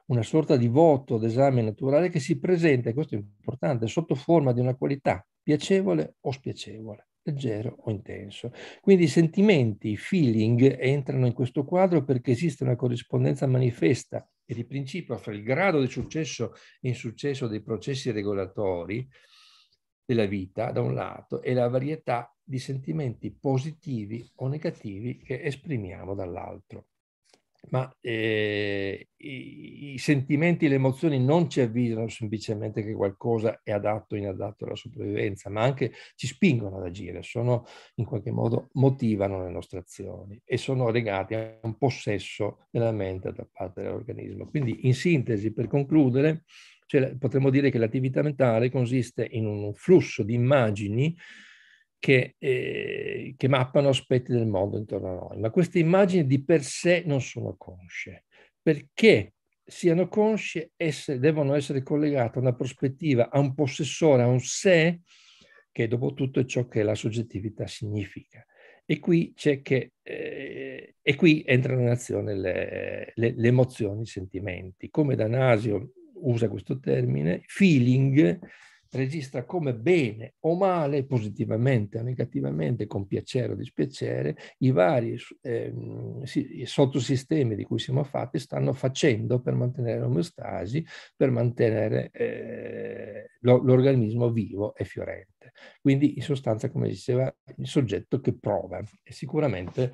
una sorta di voto d'esame naturale che si presenta, e questo è importante, sotto forma di una qualità piacevole o spiacevole leggero o intenso. Quindi i sentimenti, i feeling entrano in questo quadro perché esiste una corrispondenza manifesta e di principio fra il grado di successo e insuccesso dei processi regolatori della vita, da un lato, e la varietà di sentimenti positivi o negativi che esprimiamo dall'altro ma eh, i, i, sentimenti le emozioni non ci avvisano semplicemente che qualcosa è adatto o inadatto alla sopravvivenza, ma anche ci spingono ad agire, sono in qualche modo motivano le nostre azioni e sono legati a un possesso della mente da parte dell'organismo. Quindi in sintesi, per concludere, cioè, potremmo dire che l'attività mentale consiste in un flusso di immagini che, eh, che, mappano aspetti del mondo intorno a noi, ma queste immagini di per sé non sono consce. Perché siano consce essere, devono essere collegate a una prospettiva, a un possessore, a un sé, che dopo tutto è ciò che la soggettività significa. E qui, c'è che, eh, e qui entrano in azione le, le, le emozioni, i sentimenti. Come Danasio usa questo termine, feeling registra come bene o male, positivamente o negativamente, con piacere o dispiacere, i vari eh, sottosistemi di cui siamo fatti stanno facendo per mantenere l'omeostasi, per mantenere eh, l'organismo vivo e fiorente. Quindi in sostanza, come diceva, il soggetto che prova e sicuramente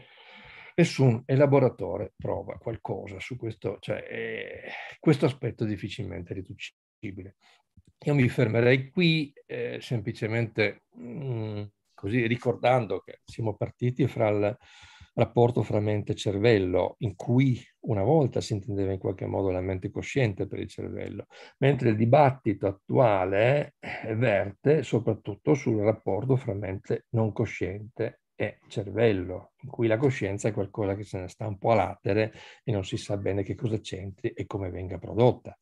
nessun elaboratore prova qualcosa su questo, cioè eh, questo aspetto difficilmente riducibile. Io mi fermerei qui eh, semplicemente mh, mm, così ricordando che siamo partiti fra il rapporto fra mente e cervello, in cui una volta si intendeva in qualche modo la mente cosciente per il cervello, mentre il dibattito attuale eh, verte soprattutto sul rapporto fra mente non cosciente e cervello, in cui la coscienza è qualcosa che se ne sta un po' a latere e non si sa bene che cosa c'entri e come venga prodotta.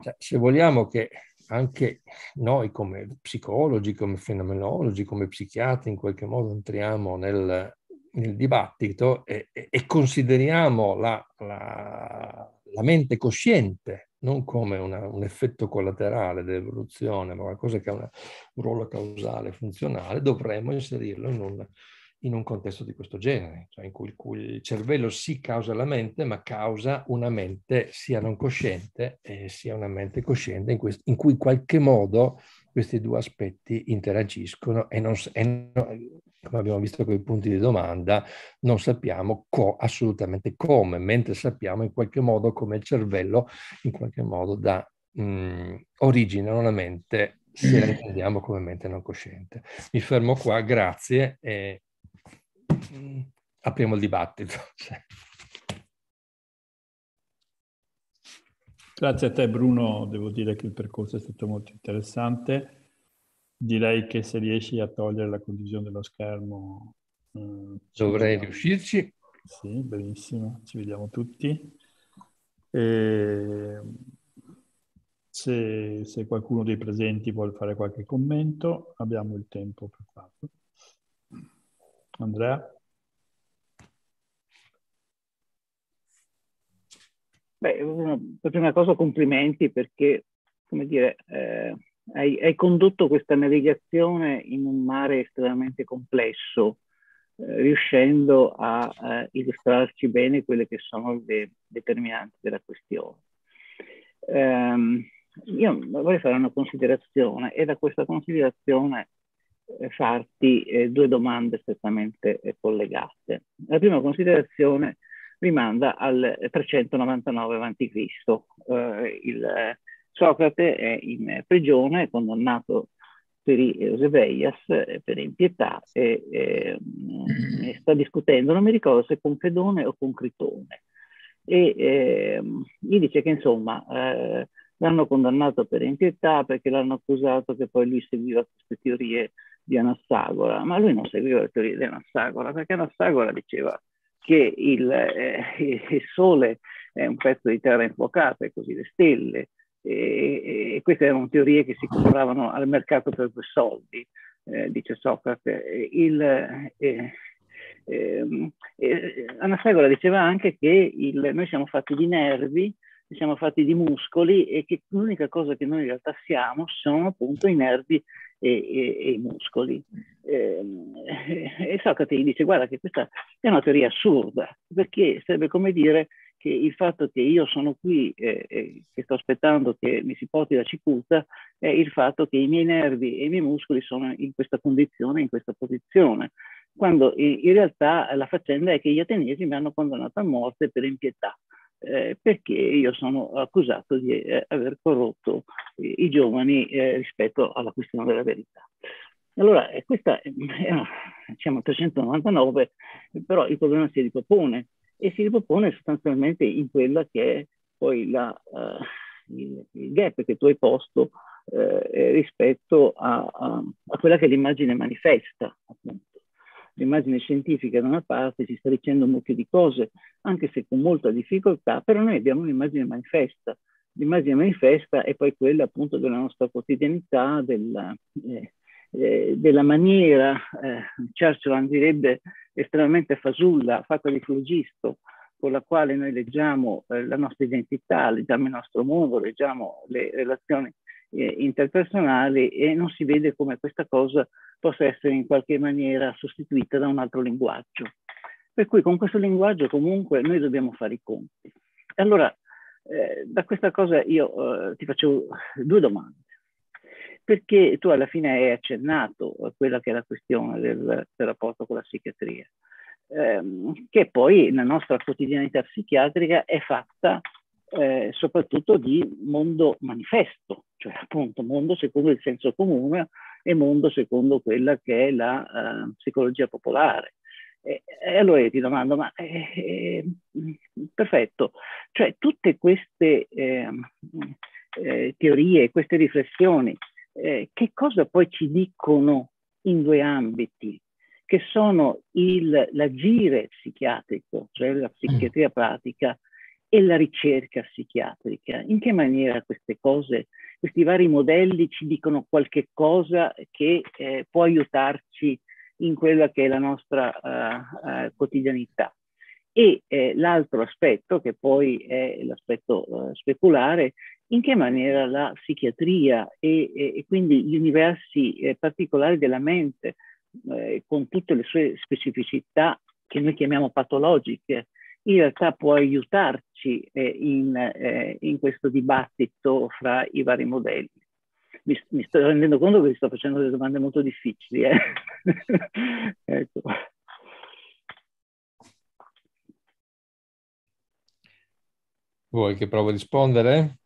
Cioè, se vogliamo che anche noi come psicologi, come fenomenologi, come psichiatri in qualche modo entriamo nel, nel dibattito e, e consideriamo la, la, la, mente cosciente non come una, un effetto collaterale dell'evoluzione, ma qualcosa che ha una, un ruolo causale funzionale, dovremmo inserirlo in un in un contesto di questo genere, cioè in cui, cui il cervello sì causa la mente, ma causa una mente sia non cosciente sia una mente cosciente, in, cui in cui qualche modo questi due aspetti interagiscono e, non, e non, come abbiamo visto con i punti di domanda, non sappiamo co, assolutamente come, mentre sappiamo in qualche modo come il cervello in qualche modo dà mh, mhmm, origine alla mente se la intendiamo come mente non cosciente. Mi fermo qua, grazie e Mm. apriamo il dibattito. Cioè. Grazie a te Bruno, devo dire che il percorso è stato molto interessante. Direi che se riesci a togliere la condivisione dello schermo... Eh, Dovrei vediamo. riuscirci. Sì, benissimo, ci vediamo tutti. E se, se qualcuno dei presenti vuole fare qualche commento, abbiamo il tempo per farlo. Andrea? Beh, per prima cosa complimenti perché, come dire, eh, hai, hai, condotto questa navigazione in un mare estremamente complesso, eh, riuscendo a, a, illustrarci bene quelle che sono le determinanti della questione. Eh, io vorrei fare una considerazione e da questa considerazione eh, farti eh, due domande strettamente eh, collegate. La prima considerazione rimanda al 399 a.C. Eh, il, eh, Socrate è in prigione, condannato per Eusebeias per impietà e, e, ehm, e, sta discutendo, non mi ricordo se con Fedone o con Critone. E ehm, gli dice che insomma l'hanno condannato per impietà perché l'hanno accusato che poi lui seguiva queste teorie di Anassagora, ma lui non seguiva le teorie di Anassagora perché Anassagora diceva che il, eh, il sole è un pezzo di terra infuocata e così le stelle e, e, queste erano teorie che si compravano al mercato per due soldi, eh, dice Socrate. Il, eh, ehm, eh, Anassagora diceva anche che il, noi siamo fatti di nervi siamo fatti di muscoli e che l'unica cosa che noi in realtà siamo sono appunto i nervi e, e, e i muscoli. E, ehm, e Socrate gli dice guarda che questa è una teoria assurda, perché sarebbe come dire che il fatto che io sono qui eh, eh, che sto aspettando che mi si porti la cicuta è il fatto che i miei nervi e i miei muscoli sono in questa condizione, in questa posizione quando in realtà la faccenda è che gli ateniesi mi hanno condannato a morte per impietà eh, perché io sono accusato di eh, aver corrotto eh, i giovani eh, rispetto alla questione della verità. Allora, eh, questa è una, diciamo 399, però il problema si ripropone e si ripropone sostanzialmente in quella che è poi la, uh, il, il, gap che tu hai posto rispetto a, a, a, quella che è l'immagine manifesta, appunto l'immagine scientifica da una parte ci sta dicendo un mucchio di cose, anche se con molta difficoltà, però noi abbiamo un'immagine manifesta. L'immagine manifesta è poi quella appunto della nostra quotidianità, della, eh, eh, della maniera, eh, Churchill direbbe estremamente fasulla, fatta di flugisto, con la quale noi leggiamo eh, la nostra identità, leggiamo il nostro mondo, leggiamo le relazioni eh, interpersonali e non si vede come questa cosa possa essere in qualche maniera sostituita da un altro linguaggio. Per cui con questo linguaggio comunque noi dobbiamo fare i conti. Allora, eh, da questa cosa io eh, ti facevo due domande, perché tu alla fine hai accennato a quella che è la questione del, del rapporto con la psichiatria, ehm, che poi la nostra quotidianità psichiatrica è fatta eh, soprattutto di mondo manifesto, cioè appunto mondo secondo il senso comune e mondo secondo quella che è la uh, psicologia popolare. E, e, allora io ti domando, ma eh, eh, perfetto, cioè tutte queste ehm, eh, teorie, queste riflessioni, eh, che cosa poi ci dicono in due ambiti? che sono il, l'agire psichiatrico, cioè la mm. psichiatria pratica, e la ricerca psichiatrica. In che maniera queste cose, questi vari modelli ci dicono qualche cosa che eh, può aiutarci in quella che è la nostra uh, uh, quotidianità? E eh, l'altro aspetto, che poi è l'aspetto uh, speculare, in che maniera la psichiatria e, e, e quindi gli universi eh, particolari della mente, eh, con tutte le sue specificità che noi chiamiamo patologiche, in realtà può aiutarci impegnarci eh, in, eh, in, questo dibattito fra i vari modelli. Mi, mi, sto rendendo conto che vi sto facendo delle domande molto difficili. Eh? ecco. Vuoi che provo a rispondere?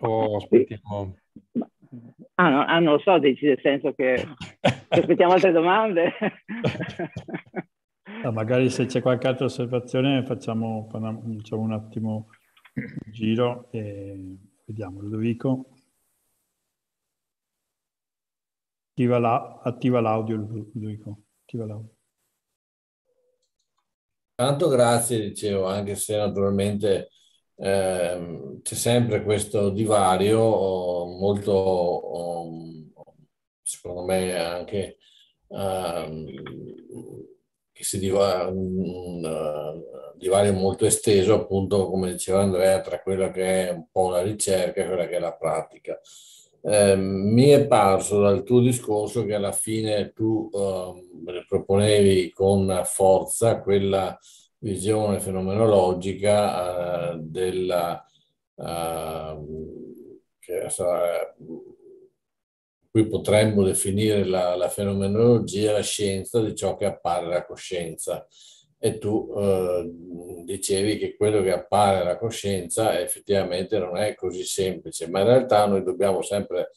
O aspettiamo? Ah, no, ah, non lo so, dici nel senso che aspettiamo altre domande. No, magari se c'è qualche altra osservazione facciamo, facciamo un attimo il giro e vediamo Ludovico. Attiva, la, attiva l'audio Ludovico, attiva l'audio. Tanto grazie, dicevo, anche se naturalmente eh, c'è sempre questo divario molto, ehm, secondo me, anche... Eh, che si diva, un eh, divario molto esteso, appunto, come diceva Andrea, tra quella che è un po' la ricerca e quella che è la pratica. Eh, mi è parso dal tuo discorso che alla fine tu eh, proponevi con forza quella visione fenomenologica eh, della, ehm, che sarà Qui potremmo definire la, la fenomenologia la scienza di ciò che appare alla coscienza. E tu eh, dicevi che quello che appare alla coscienza effettivamente non è così semplice, ma in realtà noi dobbiamo sempre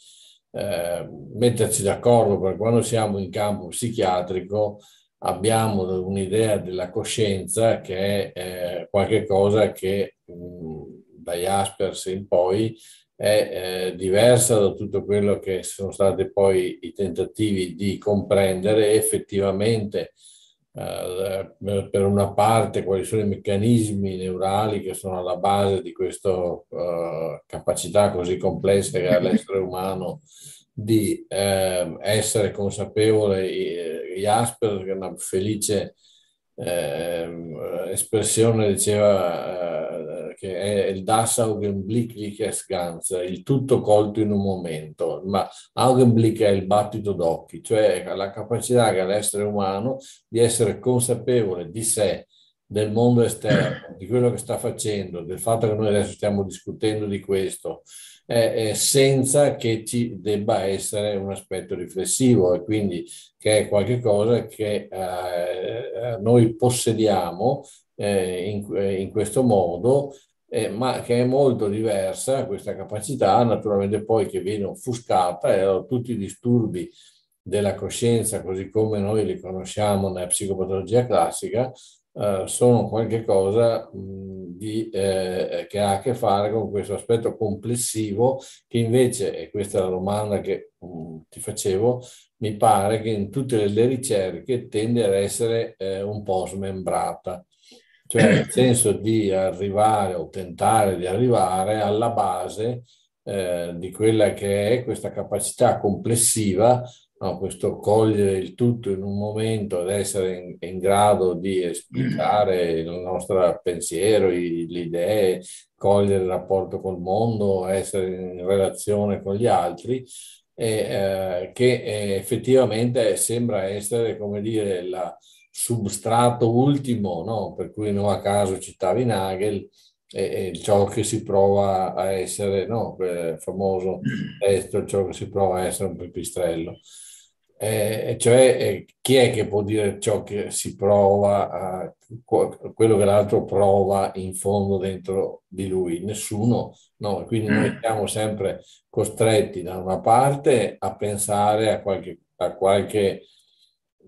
eh, metterci d'accordo perché quando siamo in campo psichiatrico abbiamo un'idea della coscienza che è eh, qualcoda che mh, mm, da Jaspers in poi è eh, diversa da tutto quello che sono stati poi i tentativi di comprendere effettivamente eh, eh per una parte quali sono i meccanismi neurali che sono alla base di questa eh, capacità così complessa che ha l'essere umano di eh, essere consapevole. Jasper, eh, che è una felice ehm, espressione, diceva che è il Das Augenblickliches Ganz, il tutto colto in un momento, ma Augenblick è il battito d'occhi, cioè la capacità che ha l'essere umano di essere consapevole di sé, del mondo esterno, di quello che sta facendo, del fatto che noi adesso stiamo discutendo di questo, eh, eh, senza che ci debba essere un aspetto riflessivo e quindi che è qualcosa che eh, eh, noi possediamo eh, in, eh, in, questo modo, eh, ma che è molto diversa questa capacità, naturalmente poi che viene offuscata e allora tutti i disturbi della coscienza, così come noi li conosciamo nella psicopatologia classica, eh, sono qualcosa eh, che ha a che fare con questo aspetto complessivo che invece, e questa è la domanda che mh, ti facevo, mi pare che in tutte le ricerche tende ad essere eh, un po' smembrata cioè nel senso di arrivare o tentare di arrivare alla base eh, di quella che è questa capacità complessiva, no? questo cogliere il tutto in un momento ed essere in, in grado di esplicare il nostro pensiero, i, le idee, cogliere il rapporto col mondo, essere in relazione con gli altri. E, eh, che eh, effettivamente sembra essere come dire la, substrato ultimo, no? per cui non a caso citavi Nagel, è, è ciò che si prova a essere, no? il eh, famoso testo, ciò che si prova a essere un pipistrello. Eh, cioè, eh, chi è che può dire ciò che si prova, a, quello che l'altro prova in fondo dentro di lui? Nessuno, no? Quindi noi mm. siamo sempre costretti da una parte a pensare a qualche, a qualche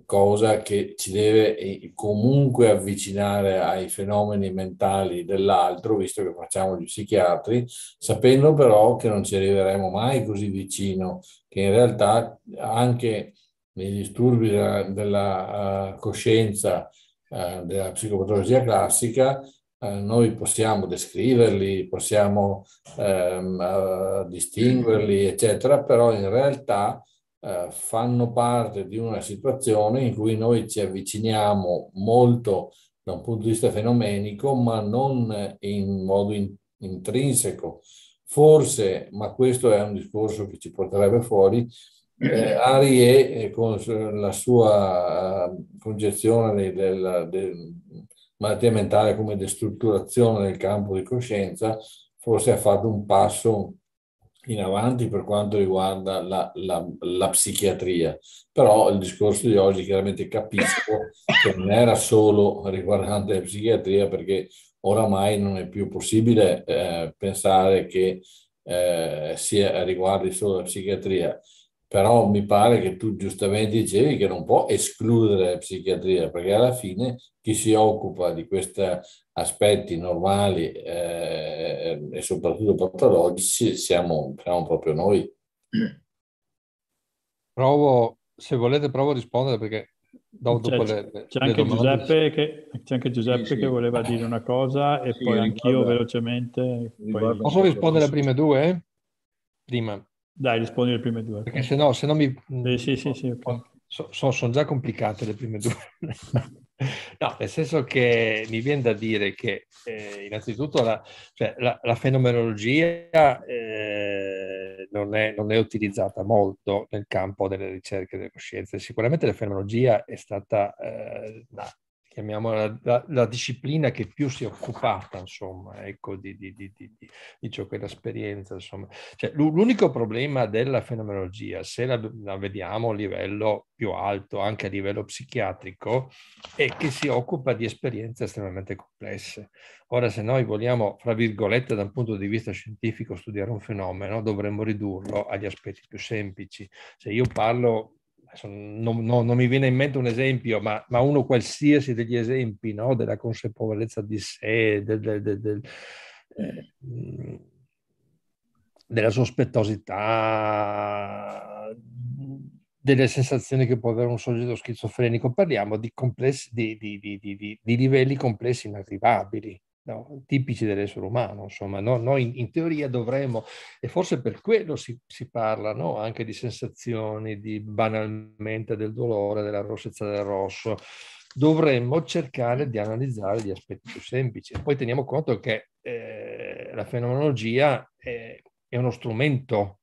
cosa che ci deve eh, comunque avvicinare ai fenomeni mentali dell'altro, visto che facciamo gli psichiatri, sapendo però che non ci arriveremo mai così vicino, che in realtà anche nei disturbi della, della uh, coscienza, uh, della psicopatologia classica, noi possiamo descriverli, possiamo ehm, distinguerli, eccetera, però in realtà eh, fanno parte di una situazione in cui noi ci avviciniamo molto da un punto di vista fenomenico, ma non in modo in, intrinseco. Forse, ma questo è un discorso che ci porterebbe fuori, eh, Arie eh, con la sua eh, concezione della, del, malattia mentale come destrutturazione del campo di coscienza, forse ha fatto un passo in avanti per quanto riguarda la, la, la, psichiatria, però il discorso di oggi chiaramente capisco che non era solo riguardante la psichiatria perché oramai non è più possibile eh, pensare che eh, sia, riguardi solo la psichiatria, però mi pare che tu giustamente dicevi che non può escludere la psichiatria perché alla fine chi si occupa di questa aspetti normali eh, e soprattutto patologici siamo, siamo proprio noi. Provo, se volete provo a rispondere perché do, c'è, le, le anche Giuseppe, che, c'è anche Giuseppe sì, sì. che voleva dire una cosa e sì, poi anch'io guarda, velocemente. Poi... Posso rispondere alle prime due? Prima. Dai, rispondi alle prime due. Perché se no, se no mi... Eh, sì, sì, sì, okay. so, so, sono già complicate le prime due. No, nel senso che mi viene da dire che eh, innanzitutto la, cioè, la, la fenomenologia eh, non, è, non, è, utilizzata molto nel campo delle ricerche delle coscienze. Sicuramente la fenomenologia è stata eh, chiamiamola la, la, disciplina che più si è occupata, insomma, ecco, di, di, di, di ciò che è l'esperienza, insomma. Cioè, l'unico problema della fenomenologia, se la, la, vediamo a livello più alto, anche a livello psichiatrico, è che si occupa di esperienze estremamente complesse. Ora, se noi vogliamo, fra virgolette, da un punto di vista scientifico, studiare un fenomeno, dovremmo ridurlo agli aspetti più semplici. Se io parlo non, non, non, mi viene in mente un esempio, ma, ma uno qualsiasi degli esempi no? della consapevolezza di sé, del, del, del, eh, della sospettosità, delle sensazioni che può avere un soggetto schizofrenico, parliamo di, complessi, di, di, di livelli complessi inarrivabili no? tipici dell'essere umano. Insomma, no? noi in, teoria dovremmo, e forse per quello si, si parla no? anche di sensazioni, di banalmente del dolore, della rossezza del rosso, dovremmo cercare di analizzare gli aspetti più semplici. Poi teniamo conto che eh, la fenomenologia è, è uno strumento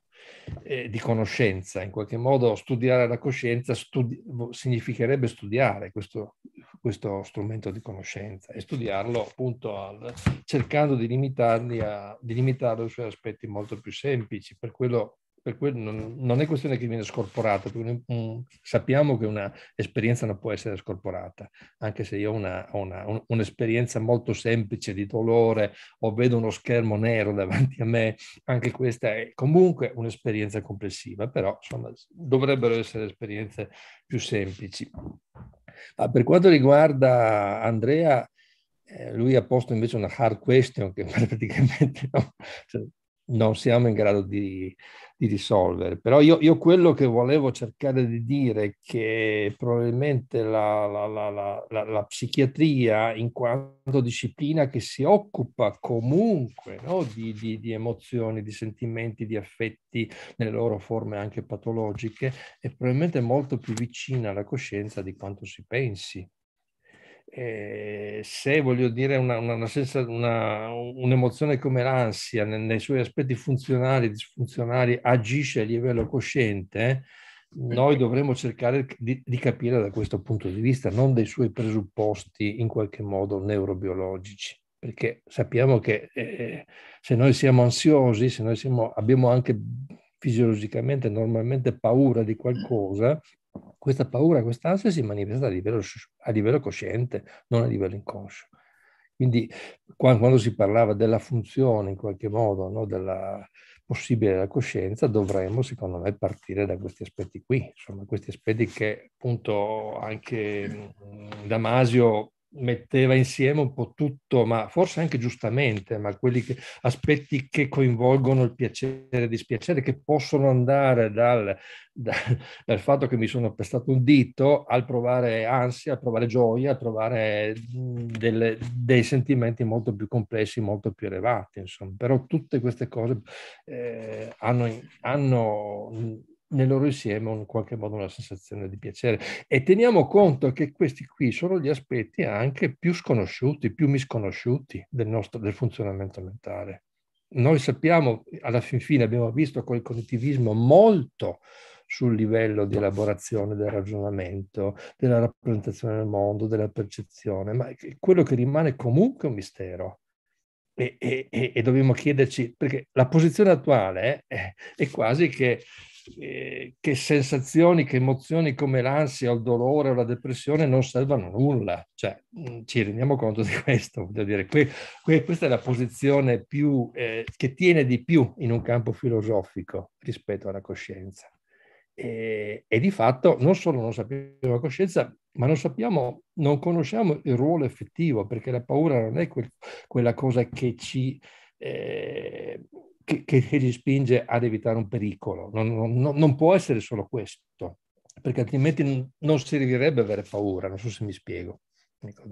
eh, di conoscenza, in qualche modo studiare la coscienza studi- significherebbe studiare questo, questo, strumento di conoscenza e studiarlo appunto al, cercando di, limitarli a, di limitarlo sui aspetti molto più semplici, per quello per cui non, non, è questione che viene scorporata, perché um, sappiamo che un'esperienza non può essere scorporata, anche se io ho, una, ho una, un, un'esperienza molto semplice di dolore o vedo uno schermo nero davanti a me, anche questa è comunque un'esperienza complessiva, però insomma, dovrebbero essere esperienze più semplici. Ma per quanto riguarda Andrea, eh, lui ha posto invece una hard question che praticamente no? cioè, non siamo in grado di, di risolvere. Però io, io, quello che volevo cercare di dire è che probabilmente la, la, la, la, psichiatria in quanto disciplina che si occupa comunque no, di, di, di, emozioni, di sentimenti, di affetti nelle loro forme anche patologiche, è probabilmente molto più vicina alla coscienza di quanto si pensi eh, se voglio dire una, una, una, senza, una un'emozione come l'ansia nei, nei, suoi aspetti funzionali e disfunzionali agisce a livello cosciente, noi dovremmo cercare di, di, capire da questo punto di vista, non dei suoi presupposti in qualche modo neurobiologici, perché sappiamo che eh, se noi siamo ansiosi, se noi siamo, abbiamo anche fisiologicamente, normalmente paura di qualcosa, questa paura, quest'ansia si manifesta a livello, a livello cosciente, non a livello inconscio. Quindi quando si parlava della funzione in qualche modo, no, della possibile della coscienza, dovremmo secondo me partire da questi aspetti qui, insomma questi aspetti che appunto anche mm, Damasio metteva insieme un po' tutto, ma forse anche giustamente, ma quelli che, aspetti che coinvolgono il piacere e il dispiacere, che possono andare dal, dal, dal, fatto che mi sono pestato un dito al provare ansia, al provare gioia, al provare mm, delle, dei sentimenti molto più complessi, molto più elevati, insomma. Però tutte queste cose eh, hanno, hanno mm, nel loro insieme in qualche modo una sensazione di piacere. E teniamo conto che questi qui sono gli aspetti anche più sconosciuti, più misconosciuti del, nostro, del funzionamento mentale. Noi sappiamo, alla fin fine abbiamo visto col cognitivismo molto sul livello di elaborazione del ragionamento, della rappresentazione del mondo, della percezione, ma quello che rimane comunque un mistero. E, e, e dobbiamo chiederci, perché la posizione attuale è, eh, è quasi che eh, che sensazioni, che emozioni come l'ansia, il dolore o la depressione non servono a nulla. Cioè, mm, ci rendiamo conto di questo, voglio dire, que, que, questa è la posizione più, eh, che tiene di più in un campo filosofico rispetto alla coscienza. E, e, di fatto non solo non sappiamo la coscienza, ma non sappiamo, non conosciamo il ruolo effettivo, perché la paura non è quel, quella cosa che ci... Eh, che, che, gli spinge ad evitare un pericolo. Non, non, non, può essere solo questo, perché altrimenti non servirebbe avere paura, non so se mi spiego. Ecco,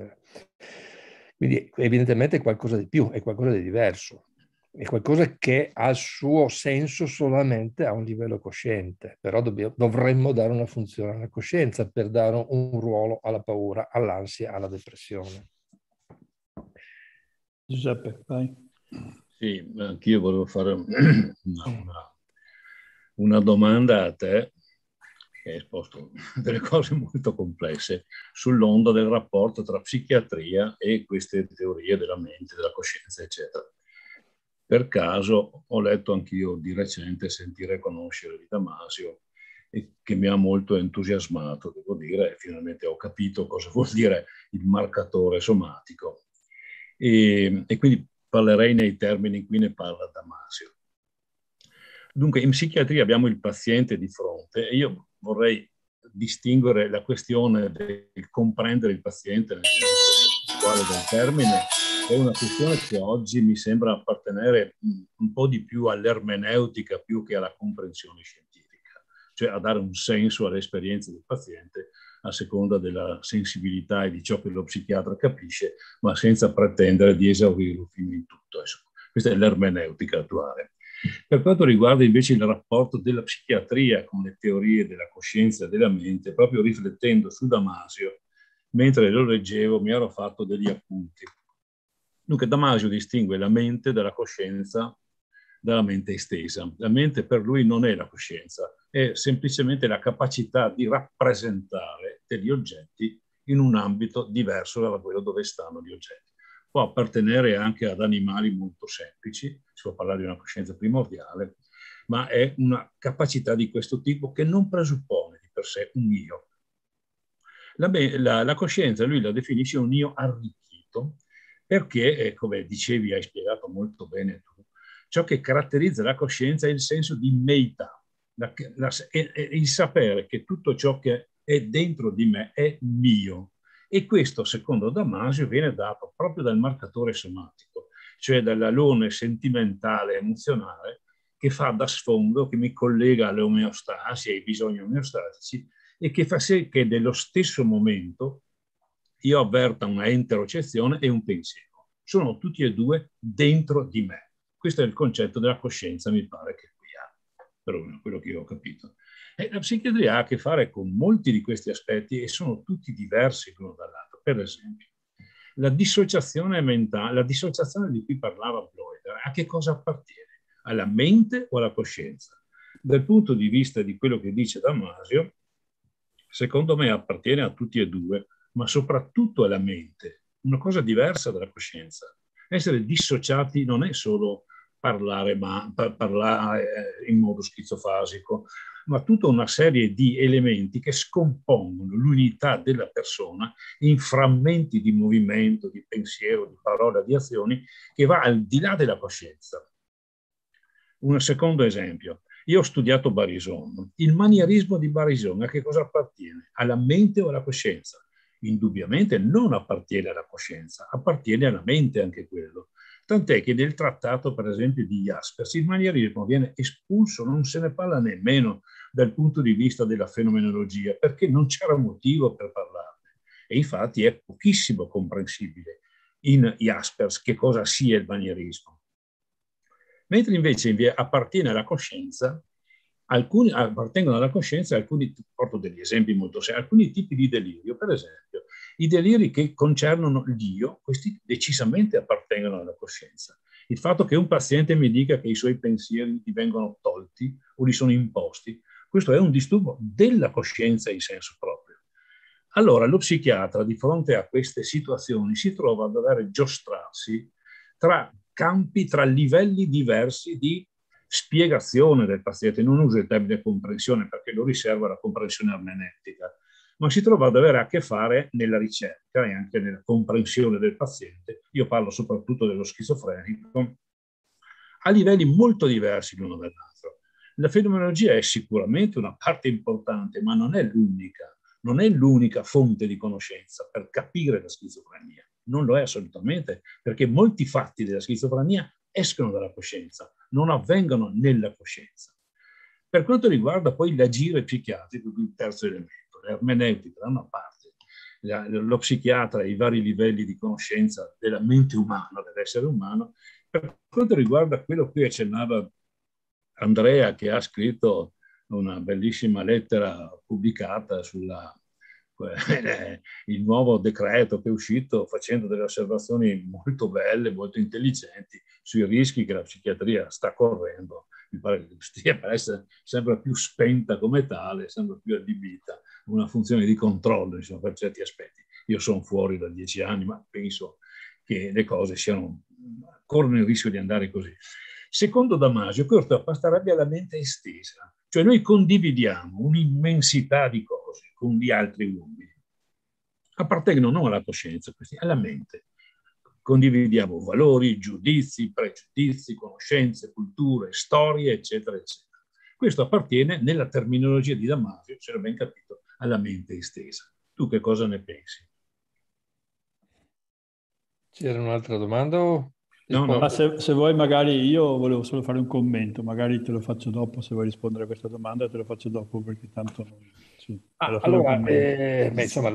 Quindi evidentemente è qualcosa di più, è qualcosa di diverso, è qualcosa che ha il suo senso solamente a un livello cosciente, però dobbiamo, dovremmo dare una funzione alla coscienza per dare un ruolo alla paura, all'ansia, alla depressione. Giuseppe, vai. Sì, anch'io volevo fare una, una, una domanda a te, che hai esposto delle cose molto complesse, sull'onda del rapporto tra psichiatria e queste teorie della mente, della coscienza, eccetera. Per caso ho letto anch'io di recente Sentire e conoscere di Damasio, e che mi ha molto entusiasmato, devo dire, finalmente ho capito cosa vuol dire il marcatore somatico. E, e quindi parlerei nei termini in cui ne parla Damasio. Dunque, in psichiatria abbiamo il paziente di fronte e io vorrei distinguere la questione del comprendere il paziente nel senso quale del termine è una questione che oggi mi sembra appartenere mm, un po' di più all'ermeneutica più che alla comprensione scientifica, cioè a dare un senso all'esperienza del paziente a seconda della sensibilità e di ciò che lo psichiatra capisce, ma senza pretendere di esaurirlo fino in tutto. Ecco, questa è l'ermeneutica attuale. Per quanto riguarda invece il rapporto della psichiatria con le teorie della coscienza e della mente, proprio riflettendo su Damasio, mentre lo leggevo mi ero fatto degli appunti. Dunque Damasio distingue la mente dalla coscienza dalla mente estesa. La mente per lui non è la coscienza, è semplicemente la capacità di rappresentare degli oggetti in un ambito diverso da quello dove stanno gli oggetti. Può appartenere anche ad animali molto semplici, si può parlare di una coscienza primordiale, ma è una capacità di questo tipo che non presuppone di per sé un io. La, la, la coscienza, lui la definisce un io arricchito, perché, eh, come dicevi, hai spiegato molto bene tu, ciò che caratterizza la coscienza è il senso di meità, la, la, il sapere che tutto ciò che è dentro di me è mio. E questo, secondo Damasio, viene dato proprio dal marcatore somatico, cioè dall'alone sentimentale, emozionale, che fa da sfondo, che mi collega all'omeostasi, ai bisogni omeostatici, e che fa sì che nello stesso momento io avverta una interocezione e un pensiero. Sono tutti e due dentro di me. Questo è il concetto della coscienza, mi pare che perlomeno quello che io ho capito. E la psichiatria ha a che fare con molti di questi aspetti e sono tutti diversi l'uno dall'altro. Per esempio, la dissociazione mentale, la dissociazione di cui parlava Bloider, a che cosa appartiene? Alla mente o alla coscienza? Dal punto di vista di quello che dice Damasio, secondo me appartiene a tutti e due, ma soprattutto alla mente, una cosa diversa dalla coscienza. Essere dissociati non è solo parlare, ma, parlare eh, in modo schizofasico, ma tutta una serie di elementi che scompongono l'unità della persona in frammenti di movimento, di pensiero, di parola, di azioni, che va al di là della coscienza. Un secondo esempio. Io ho studiato Barison. Il manierismo di Barison a che cosa appartiene? Alla mente o alla coscienza? Indubbiamente non appartiene alla coscienza, appartiene alla mente anche quello. Tant'è che nel trattato, per esempio, di Jaspers, il manierismo viene espulso, non se ne parla nemmeno dal punto di vista della fenomenologia, perché non c'era motivo per parlarne. E infatti è pochissimo comprensibile in Jaspers che cosa sia il manierismo. Mentre invece appartiene alla coscienza, alcuni, appartengono alla coscienza alcuni, porto degli esempi molto semplici, alcuni tipi di delirio, per esempio i deliri che concernono l'io, questi decisamente appartengono alla coscienza. Il fatto che un paziente mi dica che i suoi pensieri gli vengono tolti o gli sono imposti, questo è un disturbo della coscienza in senso proprio. Allora lo psichiatra di fronte a queste situazioni si trova a dover giostrarsi tra campi, tra livelli diversi di spiegazione del paziente. Non uso il termine comprensione perché lo riserva la comprensione ermeneutica, ma si trova ad avere a che fare nella ricerca e anche nella comprensione del paziente, io parlo soprattutto dello schizofrenico, a livelli molto diversi l'uno dall'altro. La fenomenologia è sicuramente una parte importante, ma non è l'unica, non è l'unica fonte di conoscenza per capire la schizofrenia. Non lo è assolutamente, perché molti fatti della schizofrenia escono dalla coscienza, non avvengono nella coscienza. Per quanto riguarda poi l'agire psichiatrico, il terzo elemento, l'ermeneutica eh, da una parte, la, lo psichiatra e i vari livelli di conoscenza della mente umana, dell'essere umano, per quanto riguarda quello che accennava Andrea, che ha scritto una bellissima lettera pubblicata sulla il nuovo decreto che è uscito facendo delle osservazioni molto belle, molto intelligenti sui rischi che la psichiatria sta correndo. Mi pare che stia per essere sempre più spenta come tale, sempre più adibita una funzione di controllo diciamo, per certi aspetti. Io sono fuori da dieci anni, ma penso che le cose siano, corrono il rischio di andare così. Secondo Damasio, questo pasta alla mente estesa, cioè noi condividiamo un'immensità di cose con gli altri uomini. Appartengono non alla coscienza, questi, alla mente. Condividiamo valori, giudizi, pregiudizi, conoscenze, culture, storie, eccetera, eccetera. Questo appartiene nella terminologia di Damasio, se l'ho ben capito, alla mente estesa. Tu che cosa ne pensi? C'era un'altra domanda? No, no. Se, se, vuoi magari io volevo solo fare un commento, magari te lo faccio dopo, se vuoi rispondere a questa domanda te lo faccio dopo perché tanto... Sì, ah, allora, eh, beh, insomma,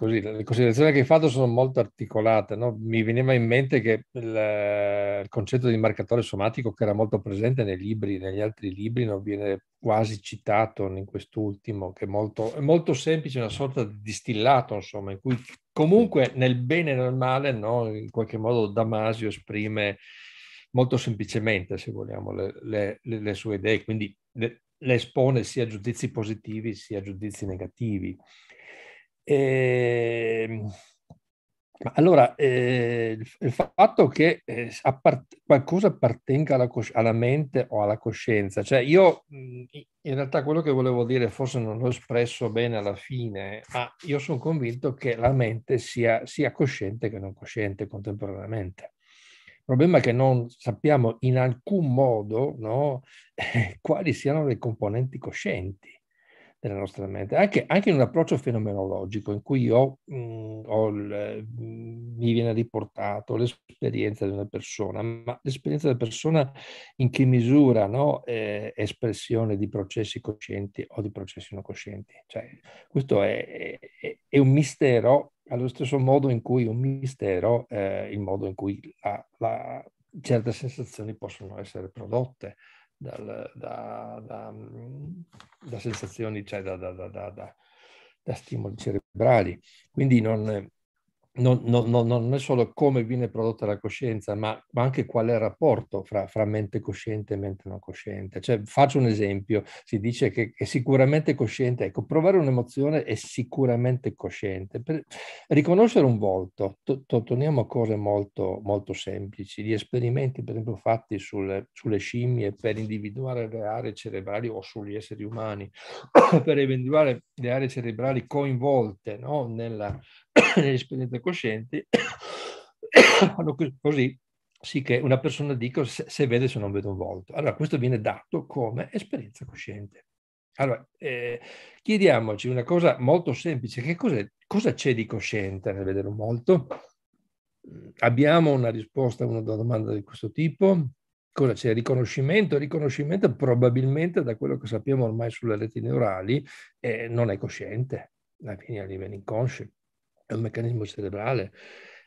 così, le considerazioni che hai fatto sono molto articolate. No? Mi veniva in mente che il, eh, il, concetto di marcatore somatico, che era molto presente nei libri, negli altri libri, non viene quasi citato in quest'ultimo, che è molto, è molto semplice, una sorta di distillato, insomma, in cui comunque nel bene e nel male, no? in qualche modo Damasio esprime molto semplicemente, se vogliamo, le, le, le sue idee, quindi le, le espone sia a giudizi positivi sia a giudizi negativi. Eh, allora, eh, il fatto che eh, appart- qualcosa appartenga alla, cosci- alla, mente o alla coscienza, cioè io in realtà quello che volevo dire forse non l'ho espresso bene alla fine, ma io sono convinto che la mente sia, sia cosciente che non cosciente contemporaneamente. Il problema è che non sappiamo in alcun modo no, quali siano le componenti coscienti della nostra mente, anche, anche in un approccio fenomenologico in cui io, mh, mhmm, il, mhmm, mi viene riportato l'esperienza di una persona, ma l'esperienza della persona in che misura no, è eh, espressione di processi coscienti o di processi non coscienti. Cioè, questo è, è, è un mistero allo stesso modo in cui un mistero è eh, il modo in cui la, la, certe sensazioni possono essere prodotte dal, da, da, da, sensazioni, cioè da, da stimoli cerebrali. Quindi non, non, non, non, è solo come viene prodotta la coscienza, ma, ma anche qual è il rapporto fra, fra, mente cosciente e mente non cosciente. Cioè, faccio un esempio, si dice che è sicuramente cosciente, ecco, provare un'emozione è sicuramente cosciente. Per riconoscere un volto, to, to, torniamo a cose molto, molto, semplici, gli esperimenti per esempio fatti sulle, sulle scimmie per individuare le aree cerebrali o sugli esseri umani, per individuare le aree cerebrali coinvolte no? nella, nell'esperienza cosciente, fanno così sì che una persona dica se, se vede o se non vede un volto. Allora, questo viene dato come esperienza cosciente. Allora, eh, chiediamoci una cosa molto semplice, che cosa c'è di cosciente nel vedere un volto? Mm, abbiamo una risposta a una domanda di questo tipo? Cosa c'è? Riconoscimento? Riconoscimento probabilmente da quello che sappiamo ormai sulle reti neurali eh, non è cosciente, alla fine viene inconscio è un meccanismo cerebrale,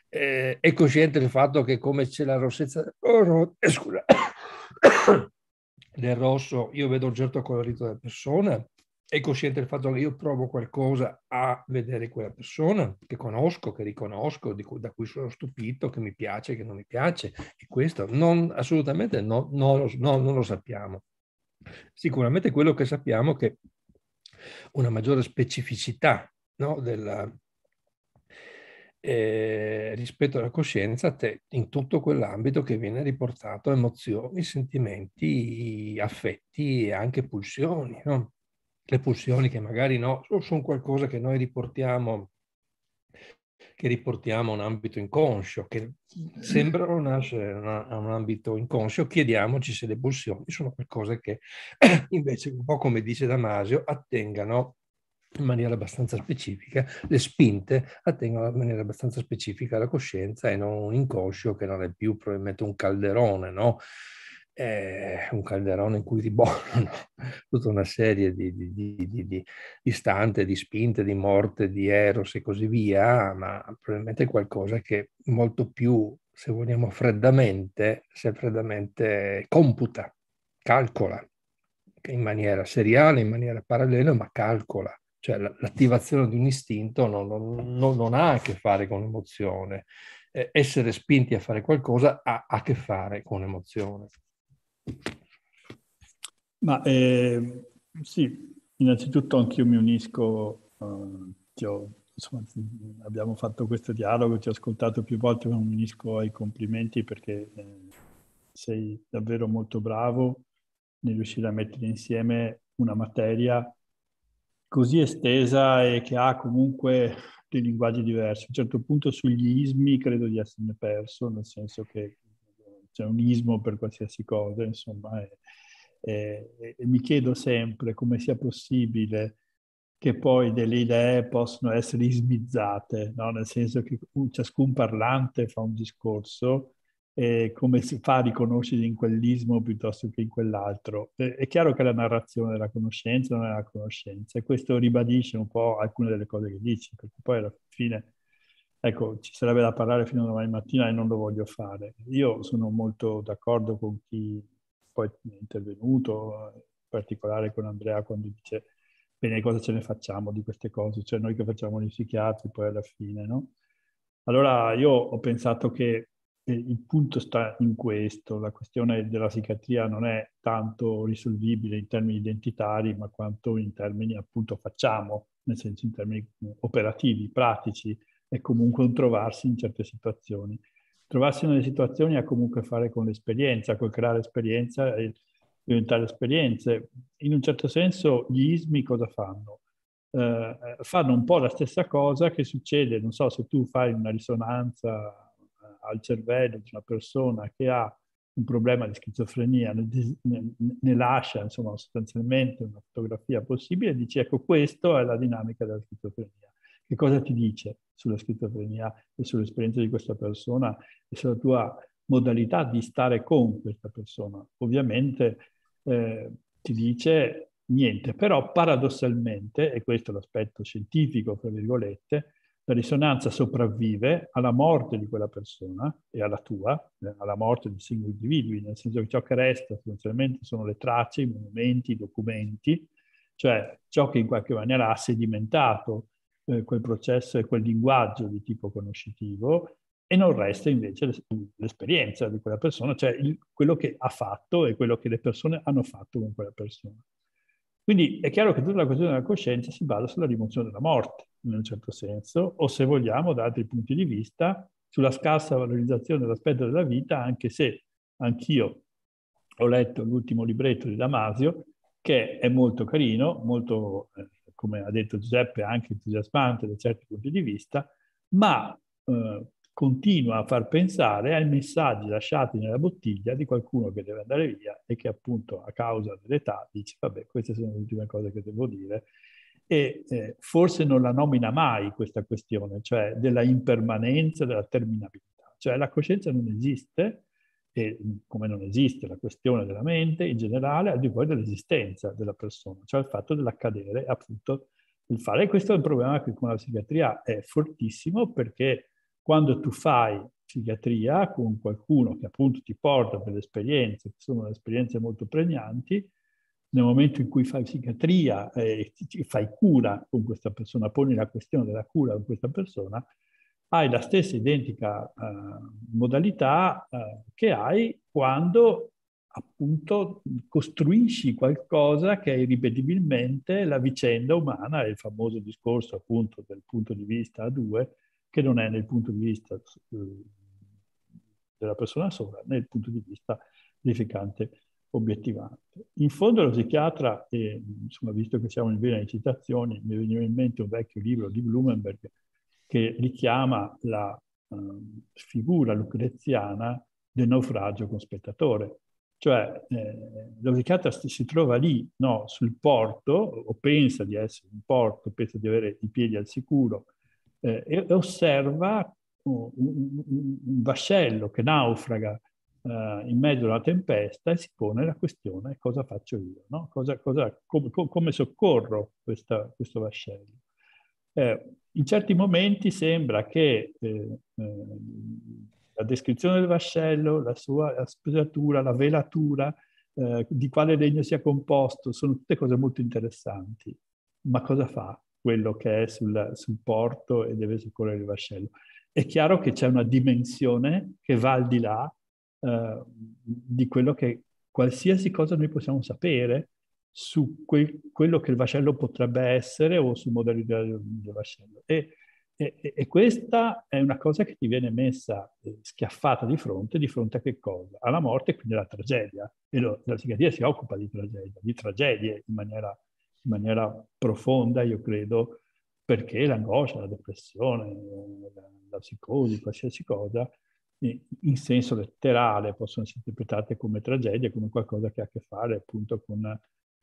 eh, è cosciente del fatto che come c'è la rossezza oh, eh, scusa, del rosso, io vedo un certo colorito della persona, è cosciente del fatto che io provo qualcosa a vedere quella persona che conosco, che riconosco, cui, da cui sono stupito, che mi piace, che non mi piace. E questo non, assolutamente no, no, no, non lo sappiamo. Sicuramente quello che sappiamo è che una maggiore specificità della, eh, rispetto alla coscienza te, in tutto quell'ambito che viene riportato emozioni, sentimenti, affetti e anche pulsioni. No? Le pulsioni che magari no, sono qualcosa che noi riportiamo che riportiamo a un ambito inconscio, che sembrano nascere a un ambito inconscio, chiediamoci se le pulsioni sono qualcosa che invece, un po' come dice Damasio, attengano in maniera abbastanza specifica, le spinte attengono in maniera abbastanza specifica la coscienza e non un inconscio che non è più probabilmente un calderone, no? È un calderone in cui ribollono tutta una serie di, di, di, di, stante, di spinte, di morte, di eros e così via, ma probabilmente è qualcosa che molto più, se vogliamo, freddamente, se freddamente computa, calcola in maniera seriale, in maniera parallela, ma calcola cioè l'attivazione di un istinto non, non, non ha a che fare con l'emozione. Eh, essere spinti a fare qualcosa ha a che fare con l'emozione. Ma eh, sì, innanzitutto anch'io mi unisco, uh, ho, insomma, abbiamo fatto questo dialogo, ti ho ascoltato più volte, ma mi unisco ai complimenti perché eh, sei davvero molto bravo nel riuscire a mettere insieme una materia così estesa e che ha comunque dei linguaggi diversi. A un certo punto sugli ismi credo di essermi perso, nel senso che c'è un ismo per qualsiasi cosa, insomma, e, e, e mi chiedo sempre come sia possibile che poi delle idee possono essere ismizzate, no? nel senso che ciascun parlante fa un discorso eh, come si fa a riconoscere in quell'ismo piuttosto che in quell'altro. è chiaro che la narrazione della conoscenza non è la conoscenza e questo ribadisce un po' alcune delle cose che dici, perché poi alla fine, ecco, ci sarebbe da parlare fino a domani mattina e non lo voglio fare. Io sono molto d'accordo con chi poi è intervenuto, in particolare con Andrea quando dice bene cosa ce ne facciamo di queste cose, cioè noi che facciamo gli psichiatri poi alla fine, no? Allora io ho pensato che il punto sta in questo, la questione della psichiatria non è tanto risolvibile in termini identitari, ma quanto in termini appunto facciamo, nel senso in termini eh, operativi, pratici, è comunque un trovarsi in certe situazioni. Trovarsi nelle situazioni ha comunque a che fare con l'esperienza, col creare esperienza e diventare esperienze. In un certo senso gli ismi cosa fanno? Eh, eh fanno un po' la stessa cosa che succede, non so, se tu fai una risonanza al cervello di una persona che ha un problema di schizofrenia, ne, ne, ne lascia insomma, sostanzialmente una fotografia possibile e dice ecco questa è la dinamica della schizofrenia. Che cosa ti dice sulla schizofrenia e sull'esperienza di questa persona e sulla tua modalità di stare con questa persona? Ovviamente eh, ti dice niente, però paradossalmente, e questo è l'aspetto scientifico, tra virgolette, la risonanza sopravvive alla morte di quella persona e alla tua, eh, alla morte di singoli individui, nel senso che ciò che resta sostanzialmente sono le tracce, i monumenti, i documenti, cioè ciò che in qualche maniera ha sedimentato eh, quel processo e quel linguaggio di tipo conoscitivo e non resta invece l'esperienza di quella persona, cioè il, quello che ha fatto e quello che le persone hanno fatto con quella persona. Quindi è chiaro che tutta la questione della coscienza si basa sulla rimozione della morte, in un certo senso, o se vogliamo, da altri punti di vista, sulla scarsa valorizzazione dell'aspetto della vita, anche se anch'io ho letto l'ultimo libretto di Damasio, che è molto carino, molto, eh, come ha detto Giuseppe, anche entusiasmante da certi punti di vista, ma eh, continua a far pensare ai messaggi lasciati nella bottiglia di qualcuno che deve andare via e che appunto a causa dell'età dice vabbè queste sono le ultime cose che devo dire e eh, forse non la nomina mai questa questione, cioè della impermanenza, della terminabilità. Cioè la coscienza non esiste, e come non esiste la questione della mente in generale, al di fuori dell'esistenza della persona, cioè il fatto dell'accadere appunto il fare. E questo è un problema che con la psichiatria è fortissimo perché quando tu fai psichiatria con qualcuno che appunto ti porta per le esperienze, che sono esperienze molto pregnanti, nel momento in cui fai psichiatria eh, e eh, fai cura con questa persona, poni la questione della cura con questa persona, hai la stessa identica eh, modalità eh, che hai quando appunto costruisci qualcosa che è irripetibilmente la vicenda umana, è il famoso discorso appunto del punto di vista a due, che non è nel punto di vista eh, della persona sola, né nel punto di vista verificante obiettivante. In fondo lo psichiatra, e, insomma, visto che siamo in vena di citazioni, mi veniva in mente un vecchio libro di Blumenberg che richiama la um, figura lucreziana del naufragio con spettatore. Cioè, eh, lo psichiatra si, si trova lì, no, sul porto, o pensa di essere in porto, pensa di avere i piedi al sicuro, eh, e, e osserva uh, un, vascello che naufraga uh, in mezzo alla tempesta e si pone la questione cosa faccio io, no? cosa, cosa, com, com, come soccorro questa, questo vascello. Eh, in certi momenti sembra che eh, eh, la descrizione del vascello, la sua aspiratura, la velatura, eh, di quale legno sia composto, sono tutte cose molto interessanti, ma cosa fa? quello che è sul, sul porto e deve soccorrere il vascello. È chiaro che c'è una dimensione che va al di là eh, di quello che qualsiasi cosa noi possiamo sapere su quel, quello che il vascello potrebbe essere o sul modello del, del vascello. E, e, e, questa è una cosa che ti viene messa eh, schiaffata di fronte, di fronte a che cosa? Alla morte, quindi alla tragedia. E lo, la psichiatria si occupa di tragedia, di tragedie in maniera in maniera profonda, io credo, perché l'angoscia, la depressione, la, la psicosi, qualsiasi cosa, in senso letterale possono essere interpretate come tragedie, come qualcosa che ha a che fare appunto con,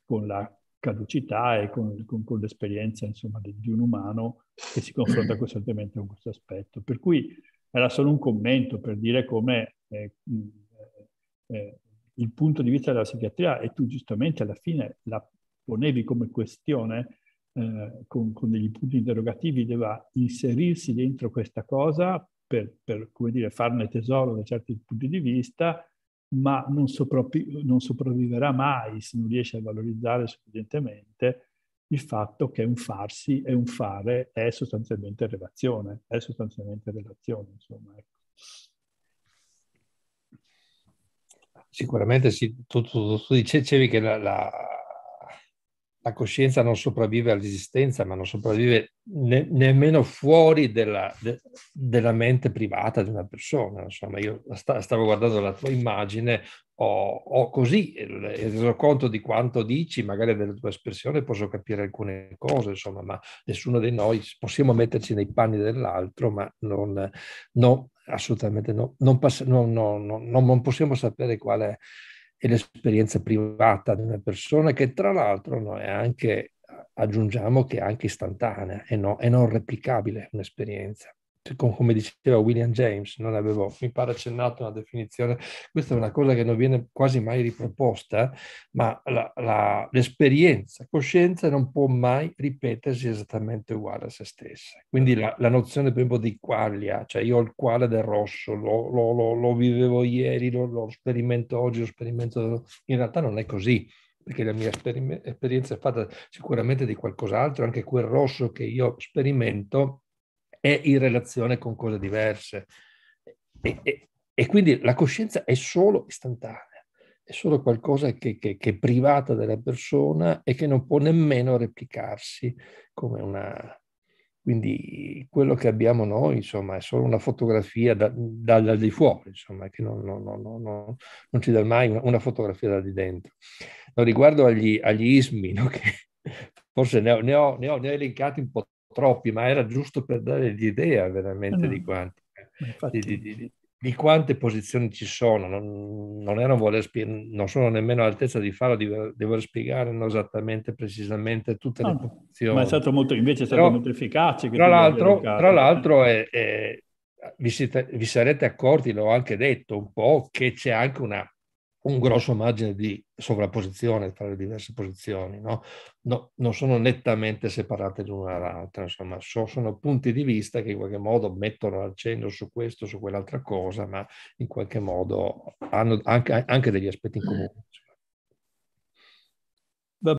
con la caducità e con, con, con l'esperienza insomma, di, di, un umano che si confronta costantemente con questo aspetto. Per cui era solo un commento per dire come eh, eh, eh, il punto di vista della psichiatria e tu giustamente alla fine la, ponevi come questione eh, con, con, degli punti interrogativi deve inserirsi dentro questa cosa per, per dire, farne tesoro da certi punti di vista, ma non, sopravvi non sopravviverà mai se non riesce a valorizzare sufficientemente il fatto che un farsi e un fare è sostanzialmente relazione, è sostanzialmente relazione, insomma. Ecco. Sicuramente sì, tu, tu, tu dicevi che la, la la coscienza non sopravvive all'esistenza, ma non sopravvive ne, nemmeno fuori della, de, della, mente privata di una persona. Insomma, io sta, stavo guardando la tua immagine, ho, ho così reso conto di quanto dici, magari della tua espressione posso capire alcune cose, insomma, ma nessuno di noi possiamo metterci nei panni dell'altro, ma non, no, assolutamente no. Non, pass- no, no, no, non possiamo sapere qual è e l'esperienza privata di una persona che tra l'altro no, è anche, aggiungiamo che è anche istantanea e, no, e non replicabile un'esperienza. Cioè, come diceva William James, non avevo, mi pare accennato una definizione, questa è una cosa che non viene quasi mai riproposta, ma la, la, l'esperienza, coscienza non può mai ripetersi esattamente uguale a se stessa. Quindi la, la nozione proprio di qualia, cioè io ho il quale del rosso, lo, lo, lo, lo vivevo ieri, lo, sperimento oggi, lo sperimento... In realtà non è così perché la mia esperim- esperienza è fatta sicuramente di qualcos'altro, anche quel rosso che io sperimento è in relazione con cose diverse. E, e, e quindi la coscienza è solo istantanea, è solo qualcosa che, che, che, è privata della persona e che non può nemmeno replicarsi come una... Quindi quello che abbiamo noi, insomma, è solo una fotografia dal da, da di fuori, insomma, che non, non, non, non, ci dà mai una, fotografia da di dentro. No, riguardo agli, agli ismi, no, che forse ne ho, ne, ho, ne ho, elencati un po' troppi, ma era giusto per dare l'idea veramente no. di, ah, quanti, eh, Infatti... di, di, di, quante posizioni ci sono. Non, non, era voler spie- non sono nemmeno all'altezza di farlo, di dover spiegare non esattamente, precisamente tutte ah, no, le posizioni. Ma è stato molto, invece è stato però, molto efficace. Tra l'altro, tra l'altro, è, è vi, siete, vi, sarete accorti, l'ho anche detto un po', che c'è anche una un grosso margine di sovrapposizione tra le diverse posizioni, no? No, non sono nettamente separate l'una dall'altra, insomma, so, sono punti di vista che in qualche modo mettono l'accento su questo, su quell'altra cosa, ma in qualche modo hanno anche, anche degli aspetti in mm. comune.